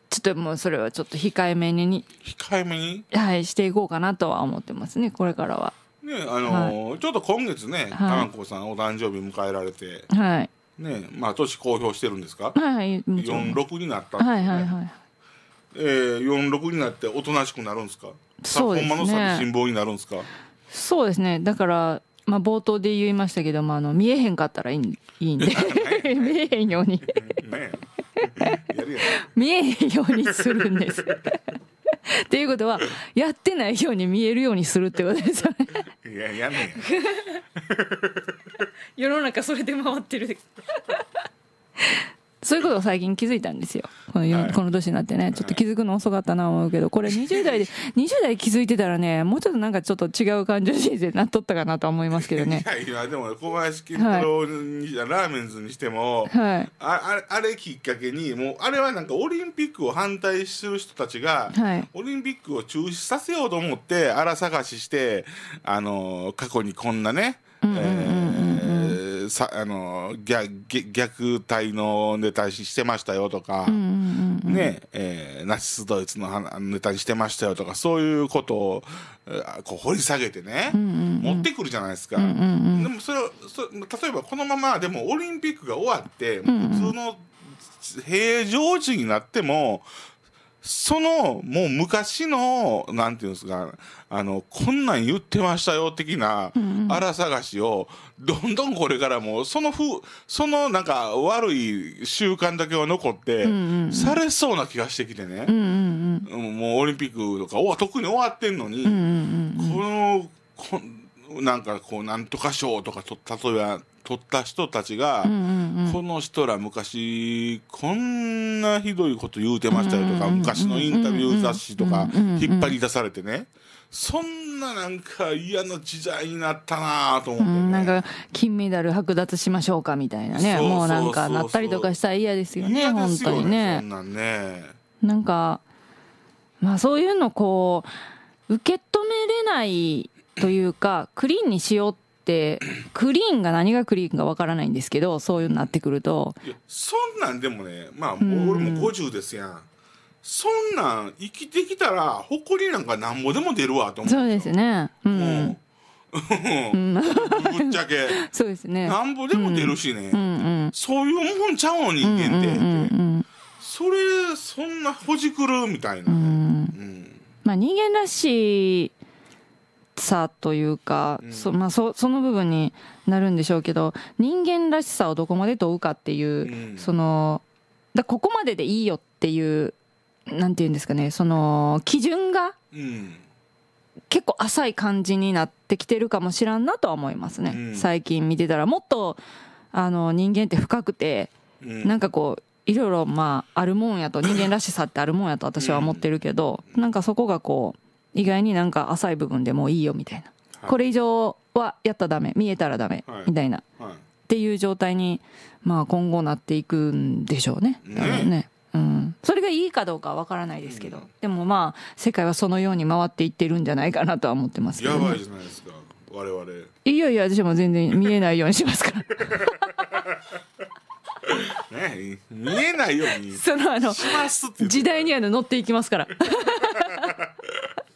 ちょっともうそれはちょっと控えめに控えめにはいしていこうかなとは思ってますねこれからはねあのーはい、ちょっと今月ね、はい、子さんお誕生日迎えられて、はい、ねまあ年公表してるんですか、はい、46になったっ、ね、はいはいはい、えー、46になっておとなしくなるんですかそうですねほんまの作辛になるんですかそうですねだからまあ、冒頭で言いましたけど、まあ、あの見えへんかったらいいいいんで 見えへんように見えへんようにするんですっていうことはやってないように見えるようにするってことですよねいやや 世の中それで回ってるそういうことを最近気づいたんですよ。この,、はい、この年になってね。ちょっと気づくの遅かったな思うけど、これ20代で、20 代気づいてたらね、もうちょっとなんかちょっと違う感情人生になっとったかなと思いますけどね。いやいや、でも小林健太郎に、はい、ラーメンズにしても、はい、ああれきっかけに、もうあれはなんかオリンピックを反対する人たちが、はい、オリンピックを中止させようと思って、あら探しして、あの、過去にこんなね、うんうんうん、さあの逆虐待のネタにしてましたよとか、ねえー、ナチスドイツのネタにしてましたよとかそういうことをこう掘り下げてね、持ってくるじゃないですか、でもそれそ例えばこのままでもオリンピックが終わって、普通の平常時になっても。うんうんその、もう昔の、なんていうんですか、あの、こんなん言ってましたよ、的な、荒探しを、どんどんこれからも、そのふ、そのなんか悪い習慣だけは残って、されそうな気がしてきてね、もうオリンピックとか、お特に終わってんのに、この、こなんかこう、なんとか賞とかと、例えば、取った人たちが、この人ら昔こんなひどいこと言うてましたよとか、昔のインタビュー雑誌とか引っ張り出されてね、そんななんか嫌な時代になったなと思って、ねうん、なんか金メダル剥奪しましょうかみたいなねもうなんかなったりとかしたら嫌ですよねすよね本当にねそんなんねなんかまあそういうのこう受け止めれないというかクリーンにしようってってクリーンが何がクリーンかわからないんですけどそういうのになってくるとそんなんでもねまあ俺も50ですやん、そんなん生きてきたら誇りなんかなんぼでも出るわと思てそうですねうん、うん ぶっちゃけ。そうですね。なんぼでも出るしね。うんうん、そういうもんちゃう人間って。それ、そんなほじくるみたいな、ねうんうん。まあ人間らしいさというか、うん、そまあ、そその部分になるんでしょうけど人間らしさをどこまで問うかっていう、うん、そのだここまででいいよっていうなんていうんですかねその基準が、結構浅い感じになってきてるかもしらんなとは思いますね、うん、最近見てたらもっとあの人間って深くて、うん、なんかこういろいろまああるもんやと人間らしさってあるもんやと私は思ってるけど、うん、なんかそこがこう意外になんか浅い部分でもういいよみたいな、はい、これ以上はやったらダメ見えたらダメ、はい、みたいな、はい、っていう状態に、まあ、今後なっていくんでしょうね。ねねうん、それがいいかどうかは分からないですけど、うん、でもまあ世界はそのように回っていってるんじゃないかなとは思ってますけど、ね、やばいじゃないですか我々いやいや私も全然見えないようにしますからね、見えないように そのあの時代には乗っていきますから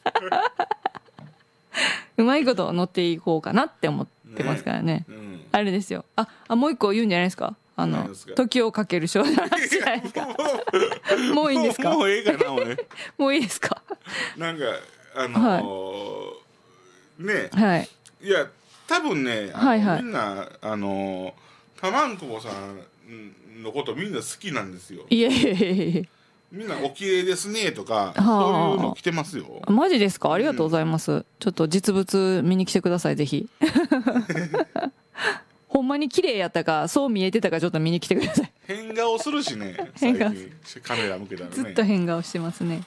うまいこと乗っていこうかなって思ってますからね。ねうん、あれですよ。あ、あ、もう一個言うんじゃないですか。あの、時をかける少女じゃないですか。もういいんですかもうええかな、俺。もういいですかなんか、あのー、はい、ねはい。いや、多分ね、はいはい、みんな、あのー、たまんこぼさんのことみんな好きなんですよ。いやいやいやいや。みんなお綺麗ですねとか、そういうの来てますよ。マジですかありがとうございます。うん、ちょっと実物見に来てください、ぜひ。ほんまに綺麗やったか、そう見えてたかちょっと見に来てください。変顔するしね。変顔。カメラ向けたら、ね、ずっと変顔してますね。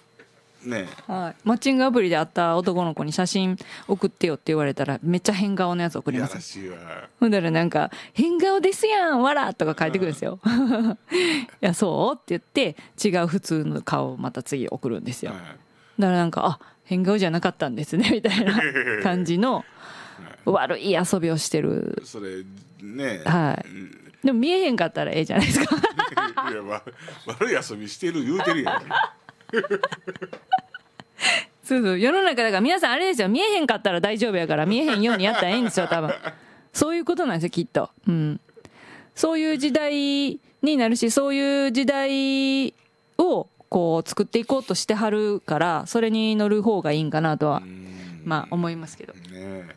ねはい、マッチングアプリで会った男の子に写真送ってよって言われたらめっちゃ変顔のやつ送りますほんだらなんか「変顔ですやんわら!」とか書いてくるんですよ「いやそう?」って言って違う普通の顔をまた次送るんですよ、だからなんか「あ変顔じゃなかったんですね」みたいな 感じの悪い遊びをしてるそれねはいでも見えへんかったらええじゃないですか いや、ま、悪い遊びしてる言うてるやん そうそう世の中だから皆さんあれですよ見えへんかったら大丈夫やから見えへんようにやったらええんですよ多分そういうことなんですよきっとうんそういう時代になるしそういう時代をこう作っていこうとしてはるからそれに乗る方がいいんかなとはまあ思いますけど。ね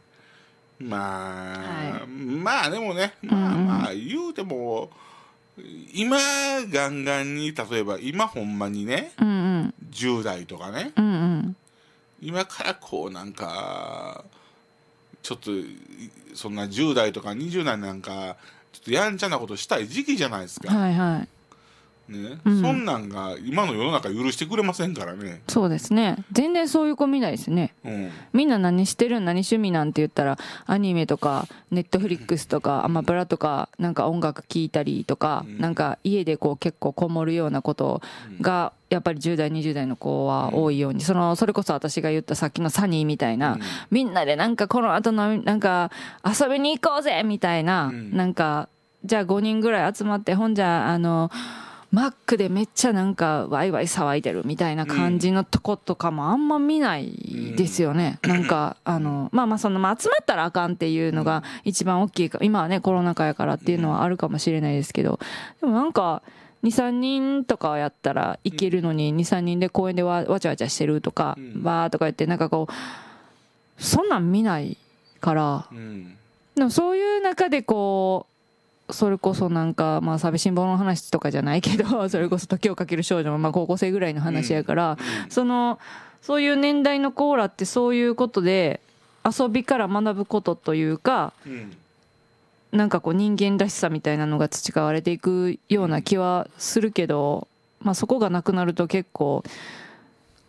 まあ、はい、まあでもねまあまあ言うても、今ガンガンに例えば今ほんまにね、うんうん、10代とかね、うんうん、今からこうなんかちょっとそんな10代とか20代なんかちょっとやんちゃなことしたい時期じゃないですか。はいはいね、うん、そんなんが今の世の中許してくれませんからねそうですね全然そういう子見ないですね、うん、みんな何してる何趣味なんて言ったらアニメとかネットフリックスとかアマプラとかなんか音楽聴いたりとか、うん、なんか家でこう結構こもるようなことがやっぱり10代20代の子は多いように、そのそれこそ私が言ったさっきのサニーみたいな、みんなでなんかこの後のなんか遊びに行こうぜみたいな、うん、なんかじゃあ5人ぐらい集まってほんじゃあの。マックでめっちゃなんかワイワイ騒いでるみたいな感じのとことかもあんま見ないですよね、うん、なんかあのまあまあその集まったらあかんっていうのが一番大きいか今はねコロナ禍やからっていうのはあるかもしれないですけどでもなんか23人とかやったらいけるのに23人で公園でわわちゃわちゃしてるとかわーとか言ってなんかこうそんなん見ないから、うん、そういう中でこうそれこそなんか、まあ、寂しん坊の話とかじゃないけど、それこそ時をかける少女も、まあ、高校生ぐらいの話やから、うん、その、そういう年代のコーラってそういうことで、遊びから学ぶことというか、うん、なんかこう人間らしさみたいなのが培われていくような気はするけど、まあ、そこがなくなると結構、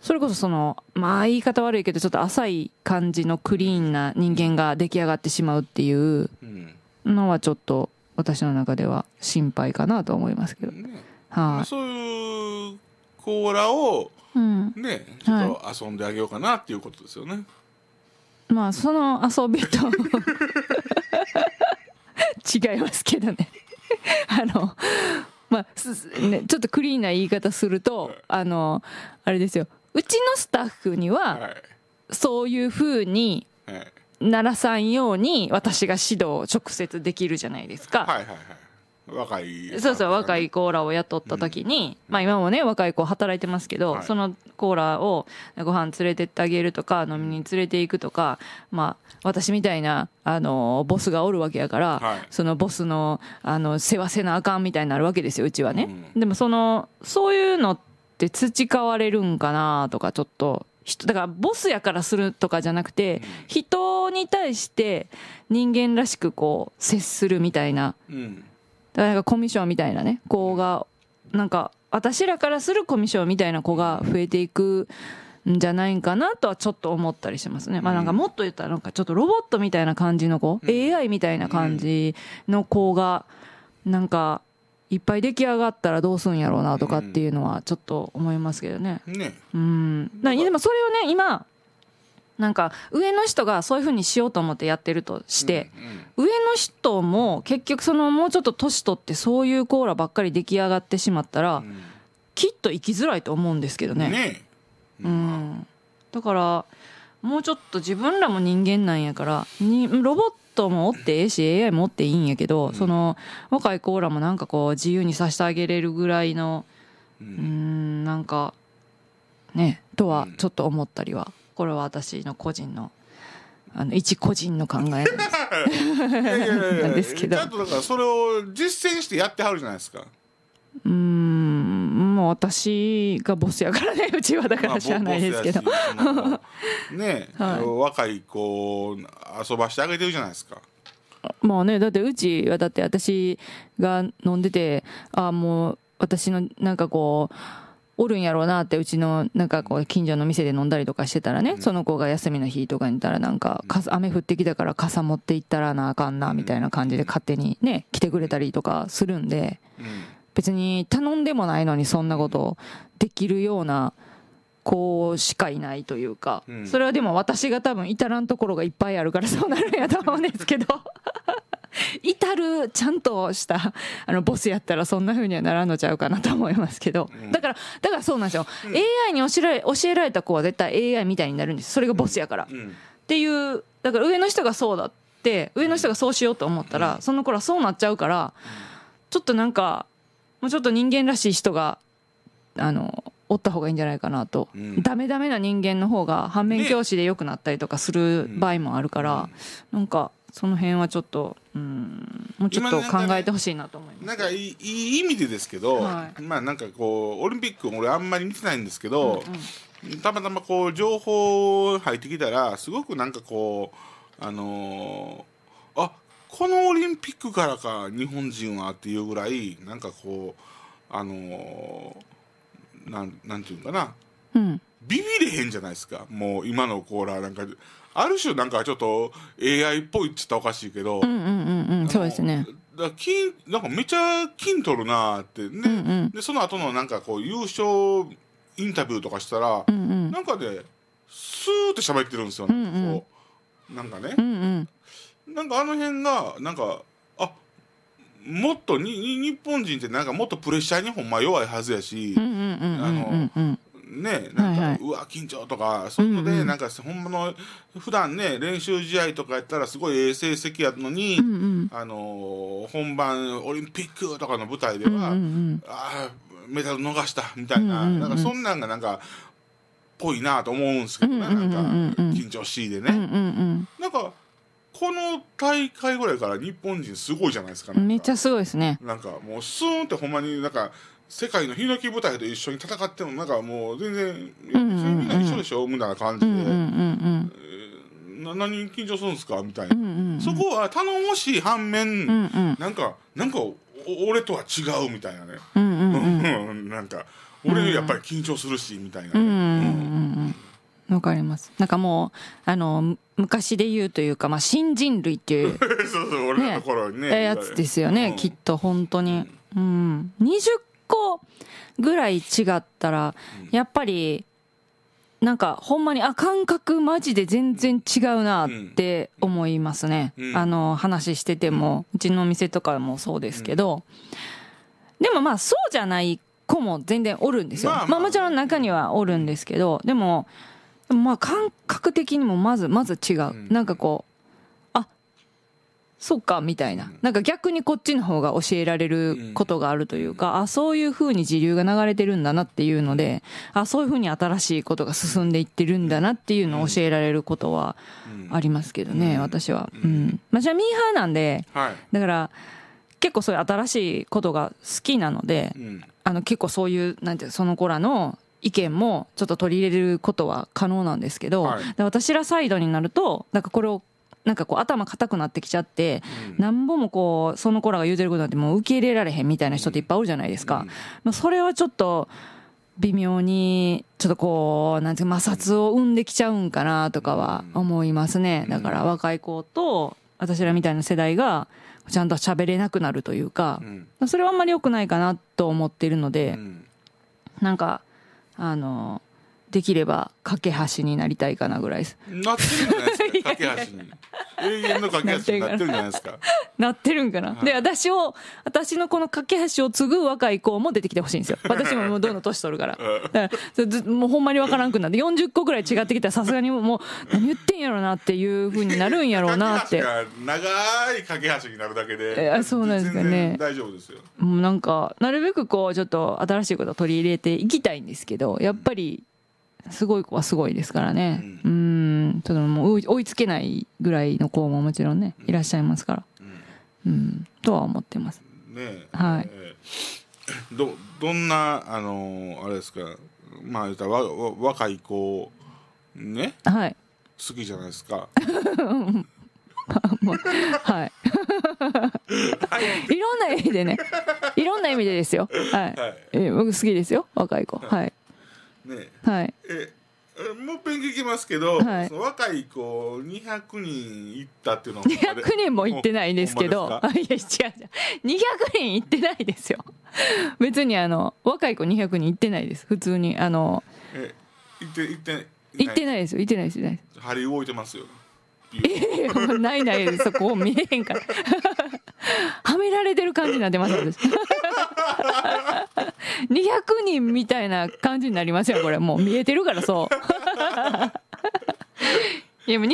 それこそその、まあ言い方悪いけど、ちょっと浅い感じのクリーンな人間が出来上がってしまうっていうのはちょっと、私の中では心配かなと思いますけど、ねはい、そういうコーラを、うん、ねちょっと遊んであげようかなっていうことですよね、はい、まあその遊びと違いますけどねあのまあす、ね、ちょっとクリーンな言い方すると、はい、あのあれですようちのスタッフには、はい、そういうふうに、はいならさんように私が指導を直接できるじゃないですか。はいはいはい若い、ね、そうそう若いコーラを雇った時に、うん、まあ今もね若い子働いてますけど、はい、そのコーラをご飯連れてってあげるとか飲みに連れていくとかまあ私みたいなあのボスがおるわけやから、はい、そのボスのあの世話せなあかんみたいになるわけですようちはね、うん、でもそのそういうのって培われるんかなとかちょっとだからボスやからするとかじゃなくて、人に対して人間らしくこう接するみたいな、だからコミッションみたいなね子がなんか私らからするコミッションみたいな子が増えていくんじゃないかなとはちょっと思ったりしますね。まあなんかもっと言ったらなんかちょっとロボットみたいな感じの子、AI みたいな感じの子がなんかいっぱい出来上がったらどうすんやろうなとかっていうのはちょっと思いますけどね。ねうんでもそれをね今なんか上の人がそういうふうにしようと思ってやってるとして、うんうん、上の人も結局そのもうちょっと年取ってそういうコーラばっかり出来上がってしまったら、うん、きっと生きづらいと思うんですけどね。ねうん、だからもうちょっと自分らも人間なんやからにロボットもおってええし AI もおっていいんやけど、その若い子らもなんかこう自由にさせてあげれるぐらいのうんなんかねとはちょっと思ったりはこれは私の個人の。あの一個人の考え なんですけどちゃんとだからそれを実践してやってはるじゃないですかうんもう私がボスやからねうちはだから知らないですけど、まあ、ね、はい、若い子を遊ばしてあげてるじゃないですかまあねだってうちはだって私が飲んでてああもう私のなんかこうおるんやろうなってうちのなんかこう近所の店で飲んだりとかしてたらね、うん、その子が休みの日とかにいたらなんか雨降ってきたから傘持っていったらなあかんなみたいな感じで勝手にね来てくれたりとかするんで、うん別に頼んでもないのにそんなことできるような子しかいないというか、うん、それはでも私が多分至らんところがいっぱいあるからそうなるんやと思うんですけど 至るちゃんとしたあのボスやったらそんなふうにはならんのちゃうかなと思いますけど、だからだからそうなんですよ、うん、AI に教えられ教えられた子は絶対 AI みたいになるんですそれがボスやから、うん、っていうだから上の人がそうだって上の人がそうしようと思ったら、その頃はそうなっちゃうから、ちょっとなんかもうちょっと人間らしい人があのおった方がいいんじゃないかなと、うん、ダメダメな人間の方が反面教師で良くなったりとかする場合もあるから、ね、なんかその辺はちょっと、うん、もうちょっと考えてほしいなと思います、ね、なんかいいい意味でですけど、はい、まあなんかこうオリンピック俺あんまり見てないんですけど、うんうん、たまたまこう情報入ってきたらすごくなんかこうあのーこのオリンピックからか日本人はっていうぐらいなんかこうあのー、なんなんていうかな、うん、ビビれへんじゃないですかもう今のコーラなんかある種なんかちょっと AI っぽいっつったらおかしいけど、うんうんうんそうですねだ金なんかめちゃ金取るなってね、うんうん、でその後のなんかこう優勝インタビューとかしたら、うんうん、なんかで、ね、スーって喋ってるんですよ、うんうん、こうなんかね、うんうんなんかあの辺がなんかあもっとに日本人ってなんかもっとプレッシャーにほんま弱いはずやしあのねなんか、はいはい、うわ緊張とかそこでなんか、うんうん、ほんまの普段ね練習試合とかやったらすごい衛生席やのに、うんうん、あの本番オリンピックとかの舞台では、うんうん、ああメダル逃したみたいなうんうんうん、なんかそんなんがなんかぽいなと思うんですけどね、うんうん、なんか緊張しいでね、うんうんうん、なんかこの大会ぐらいから日本人すごいじゃないですかめっちゃすごいですねなんかもうスーンってほんまになんか世界のヒノキ舞台と一緒に戦ってもなんかもう全然、みんな一緒でしょみたいな感じで、な何緊張するんですかみたいな、そこは頼もしい反面、うなんかなんか俺とは違うみたいなね、う なんか俺やっぱり緊張するしみたいなね。ん、かりますなんかもうあの昔で言うというか、まあ、新人類っていう そうそう俺のところねねやつですよね、うん、きっと本当にうん20個ぐらい違ったらやっぱりなんかほんまにあ感覚マジで全然違うなって思いますね、うんうん、あの話しててもうちのお店とかもそうですけど、でもまあそうじゃない子も全然おるんですよ、まあ、まあ、まあもちろん中にはおるんですけどでもまあ感覚的にもまずまず違う、うん、なんかこうあそっかみたいな、うん、なんか逆にこっちの方が教えられることがあるというか、うん、あそういうふうに時流が流れてるんだなっていうので、あそういうふうに新しいことが進んでいってるんだなっていうのを教えられることはありますけどね、私は。うんまあ、じゃあミーハーなんで、はい、だから結構そういう新しいことが好きなので、あの結構そういうなんていうその子らの意見もちょっと取り入れることは可能なんですけど、はい、私らサイドになるとなんかこれをなんかこう頭固くなってきちゃって、うん、なんぼもこうその子らが言うてることなんてもう受け入れられへんみたいな人っていっぱいおるじゃないですか、うん、まあ、それはちょっと微妙にちょっとこうなんていうか摩擦を生んできちゃうんかなとかは思いますねだから若い子と私らみたいな世代がちゃんと喋れなくなるというか、うん、それはあんまり良くないかなと思っているので、うん、なんかあのできれば架け橋になりたいかなぐらいです。なってるよね架け橋に永遠の架け橋になってるんじゃないですかなってるんかな、はい、で私を私のこの架け橋を継ぐ若い子も出てきてほしいんですよ私ももうどんどん年取るからからもうほんまにわからんくなって40個ぐらい違ってきたらさすがにもう何言ってんやろなっていうふうになるんやろうなって長い架け橋になるだけでえそうなんですかね大丈夫ですよもうなんかなるべくこうちょっと新しいことを取り入れていきたいんですけどやっぱりすごい子はすごいですからねうん、そのもう追いつけないぐらいの子ももちろんねいらっしゃいますから、うん、うん、とは思ってます。ねはい、えどどんなあのあれですかまあ言ったら若い子ね、はい、好きじゃないですか。はい。いろんな意味でね。いろんな意味でですよ。はい。はい、え僕好きですよ。若い子。はい。ね。はい。え、もうぺん聞きますけど、はい若い子200人いったっていうのは200人も行ってないですけど、ほいや、違う違う。200人行ってないですよ。別にあの、若い子200人行ってないです。普通に。あの、で行って行って行ってないですよ。行ってないです。行ってです針動いてますよ ないないです。そこ見えへんから。はめられてる感じになってます。200人みたいな感じになりますよ、これ。もう見えてるから、そう。いや、200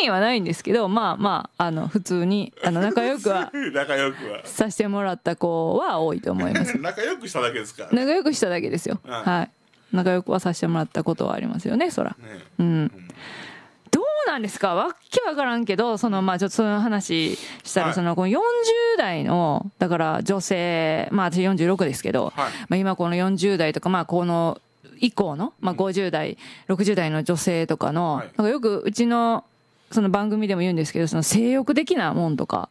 人はないんですけど、まあまあ、あの、普通に、あの、仲良くは、仲良くは、させてもらった子は多いと思います。仲良くしただけですか仲良くしただけですよ。はい。仲良くはさせてもらったことはありますよね、そら。ね、うん。うんなんですかわけわからんけど、その、まあ、ちょっとそういう話したら、はいその、この40代の、だから女性、まあ、私46ですけど、はいまあ、今この40代とか、まあ、この、以降の、まあ、50代、60代の女性とかの、はいなんかよくうちの、その番組でも言うんですけど、その性欲的なもんとか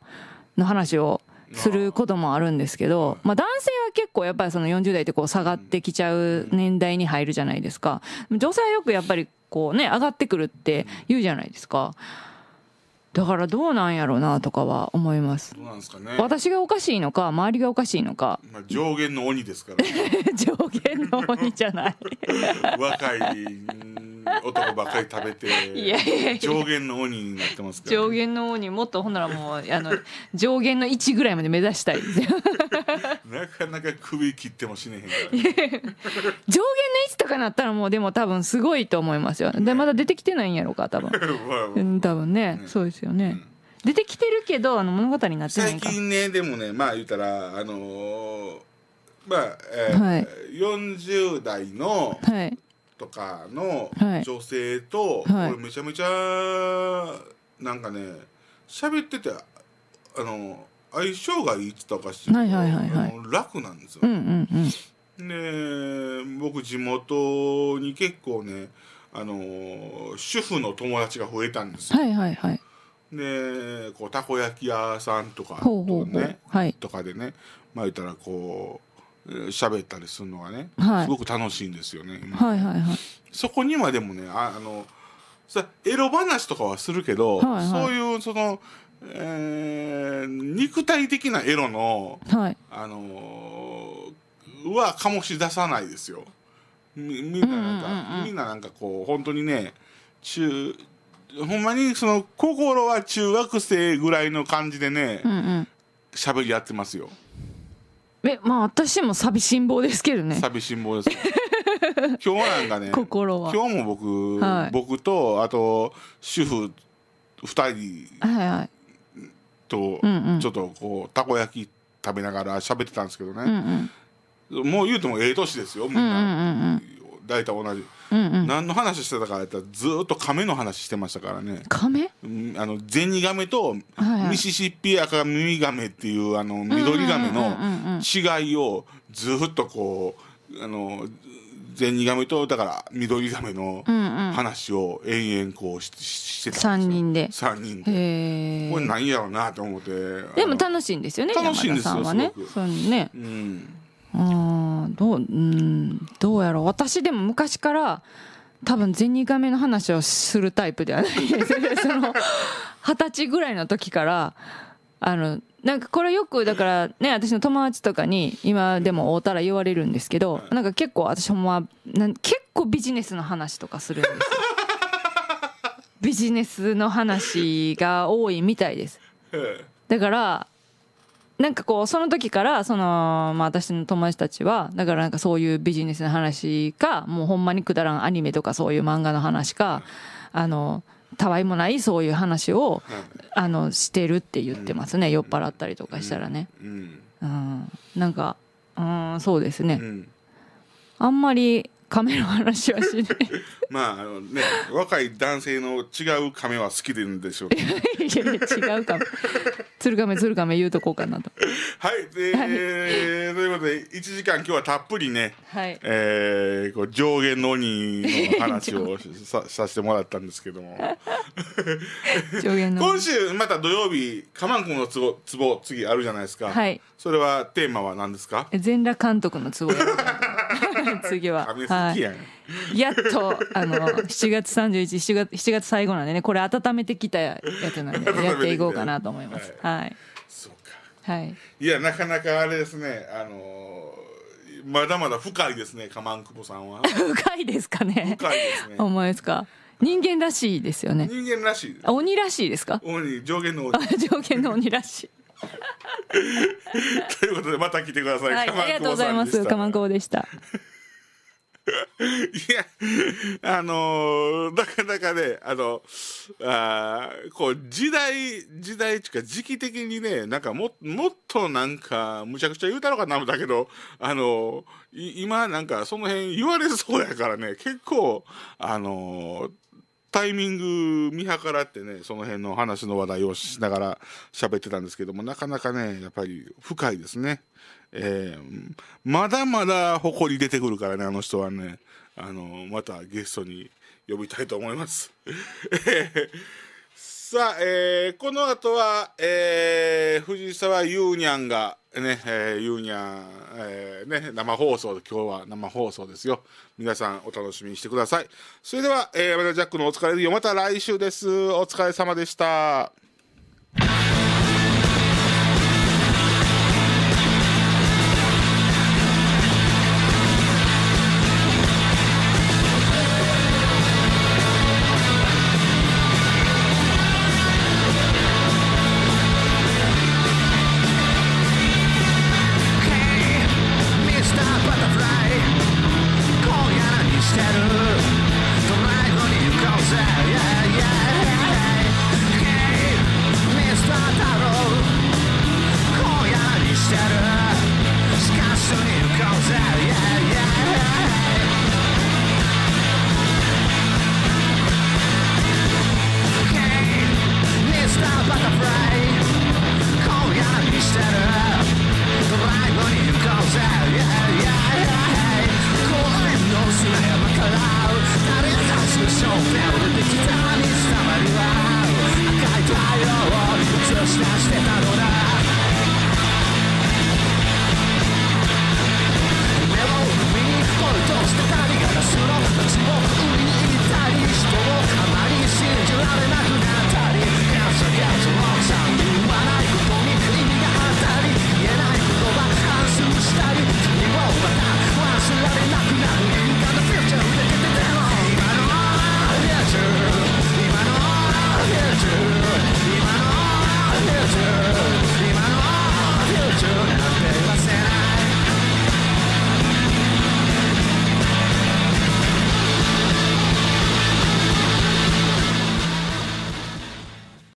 の話をすることもあるんですけど、まあ男性は結構やっぱりその40代ってこう下がってきちゃう年代に入るじゃないですか。女性はよくやっぱりこうね上がってくるって言うじゃないですか。だからどうなんやろうなとかは思います。どうなんですかね。私がおかしいのか、周りがおかしいのか。まあ、上限の鬼ですから、ね。上限の鬼じゃない 若い男ばっかり食べていい いややや上限の鬼になってますから、ね、上限の鬼もっとほんならもうあの上限の1ぐらいまで目指したいなかなか首切ってもしねへんから、ね、上限の1とかなったらもうでも多分すごいと思いますよ、ね、でまだ出てきてないんやろうか多分 多分ねそうですよね、うん出てきてるけどあの物語になってない最近ねでもねまあ言うたらあのー、まあ、えーはい、40代の、はい、とかの女性と、はい、俺めちゃめちゃなんかね喋っててあの相性がいいっつったおかしい,、はいはいはい楽なんですよ。ううんうんで僕地元に結構ねあの主婦の友達が増えたんですよ。はいはいはい、でこうたこ焼き屋さんとかとね、ねはい、とかでねまあ言ったらこう喋ったりするのがね、はい、すごく楽しいんですよね。はいはいはい、そこにはでもねああのさエロ話とかはするけど、はいはい、そういうその、えー、肉体的なエロの、はい、あのー、は醸し出さないですよ。みみんななんか、うんうんうん、みんななんかこう本当にね中ほんまにその心は中学生ぐらいの感じでね喋、うんうん、り合ってますよ。えまあ私も寂しん坊ですけどね寂しん坊です 今日なんかね心は今日も僕、はい、僕とあと主婦2人と、ちょっとこうたこ焼き食べながら喋ってたんですけどね、うんうん、もう言うてもええ年ですよみんな、大体同じうんうん、何の話してたかってずっと亀の話してましたからね亀、あのゼニガメとミシシッピアカミミガメっていうあの緑ガメの違いをずっとこうあのゼニガメとだから緑ガメの話を延々こうししてた3人で3人でこれ何やろうなと思ってでも楽しいんですよね楽しいんですよ、ね、すごくそうね、うんあどううんどうやろう私でも昔から多分ゼニガメの話をするタイプではない その二十歳ぐらいの時からあのなんかこれよくだからね私の友達とかに今でも会うたら言われるんですけどなんか結構私ほんまな結構ビジネスの話とかするんです ビジネスの話が多いみたいですだからなんかこう、その時から、その、まあ私の友達たちは、だからなんかそういうビジネスの話か、もうほんまにくだらんアニメとかそういう漫画の話か、あの、たわいもないそういう話を、あの、してるって言ってますね。酔っ払ったりとかしたらね。うん。なんか、うん、そうですね。あんまり、亀の話はしない まああのね若い男性の違う亀は好きでんでしょういやいや違うか鶴亀鶴亀言うとこうかなとはい、えー、ということで1時間今日はたっぷりね、はいえー、こう上限の鬼の話を ささせてもらったんですけども 上限の今週また土曜日カマン君のツボツボ次あるじゃないですか、はい、それはテーマは何ですか全裸監督のツボ次は、はい、やっとあの七月三十一、七月七月最後なんでねこれ温めてきたやつなんで やっていこうかなと思いますはい、はい、そうかはいいやなかなかあれですねあのー、まだまだ深いですねカマンクボさんは 深いですかね深いですね思いますか人間らしいですよね人間らしい鬼らしいですか鬼上限の鬼 上限の鬼らしいということでまた来てください。はい、ありがとうございます。かまんこでした。いや、あのー、なかなかね、あの、あこう、時代、時代ちか時期的にね、なんかも、もっとなんか、むちゃくちゃ言うたろうかなんだけど、あのー、今なんかその辺言われそうやからね、結構、あのー、タイミング見計らってね、その辺の話の話題をしながら喋ってたんですけども、なかなかね、やっぱり深いですね。えー、まだまだ誇り出てくるからね、あの人はね。あの、またゲストに呼びたいと思います。さあ、えー、この後は、えー、藤沢ゆうにゃんが、ね、えー、ゆうにゃん、えー、ね、生放送で、今日は生放送ですよ。皆さんお楽しみにしてください。それでは、えー、山田ジャックのお疲れで、また来週です。お疲れ様でした。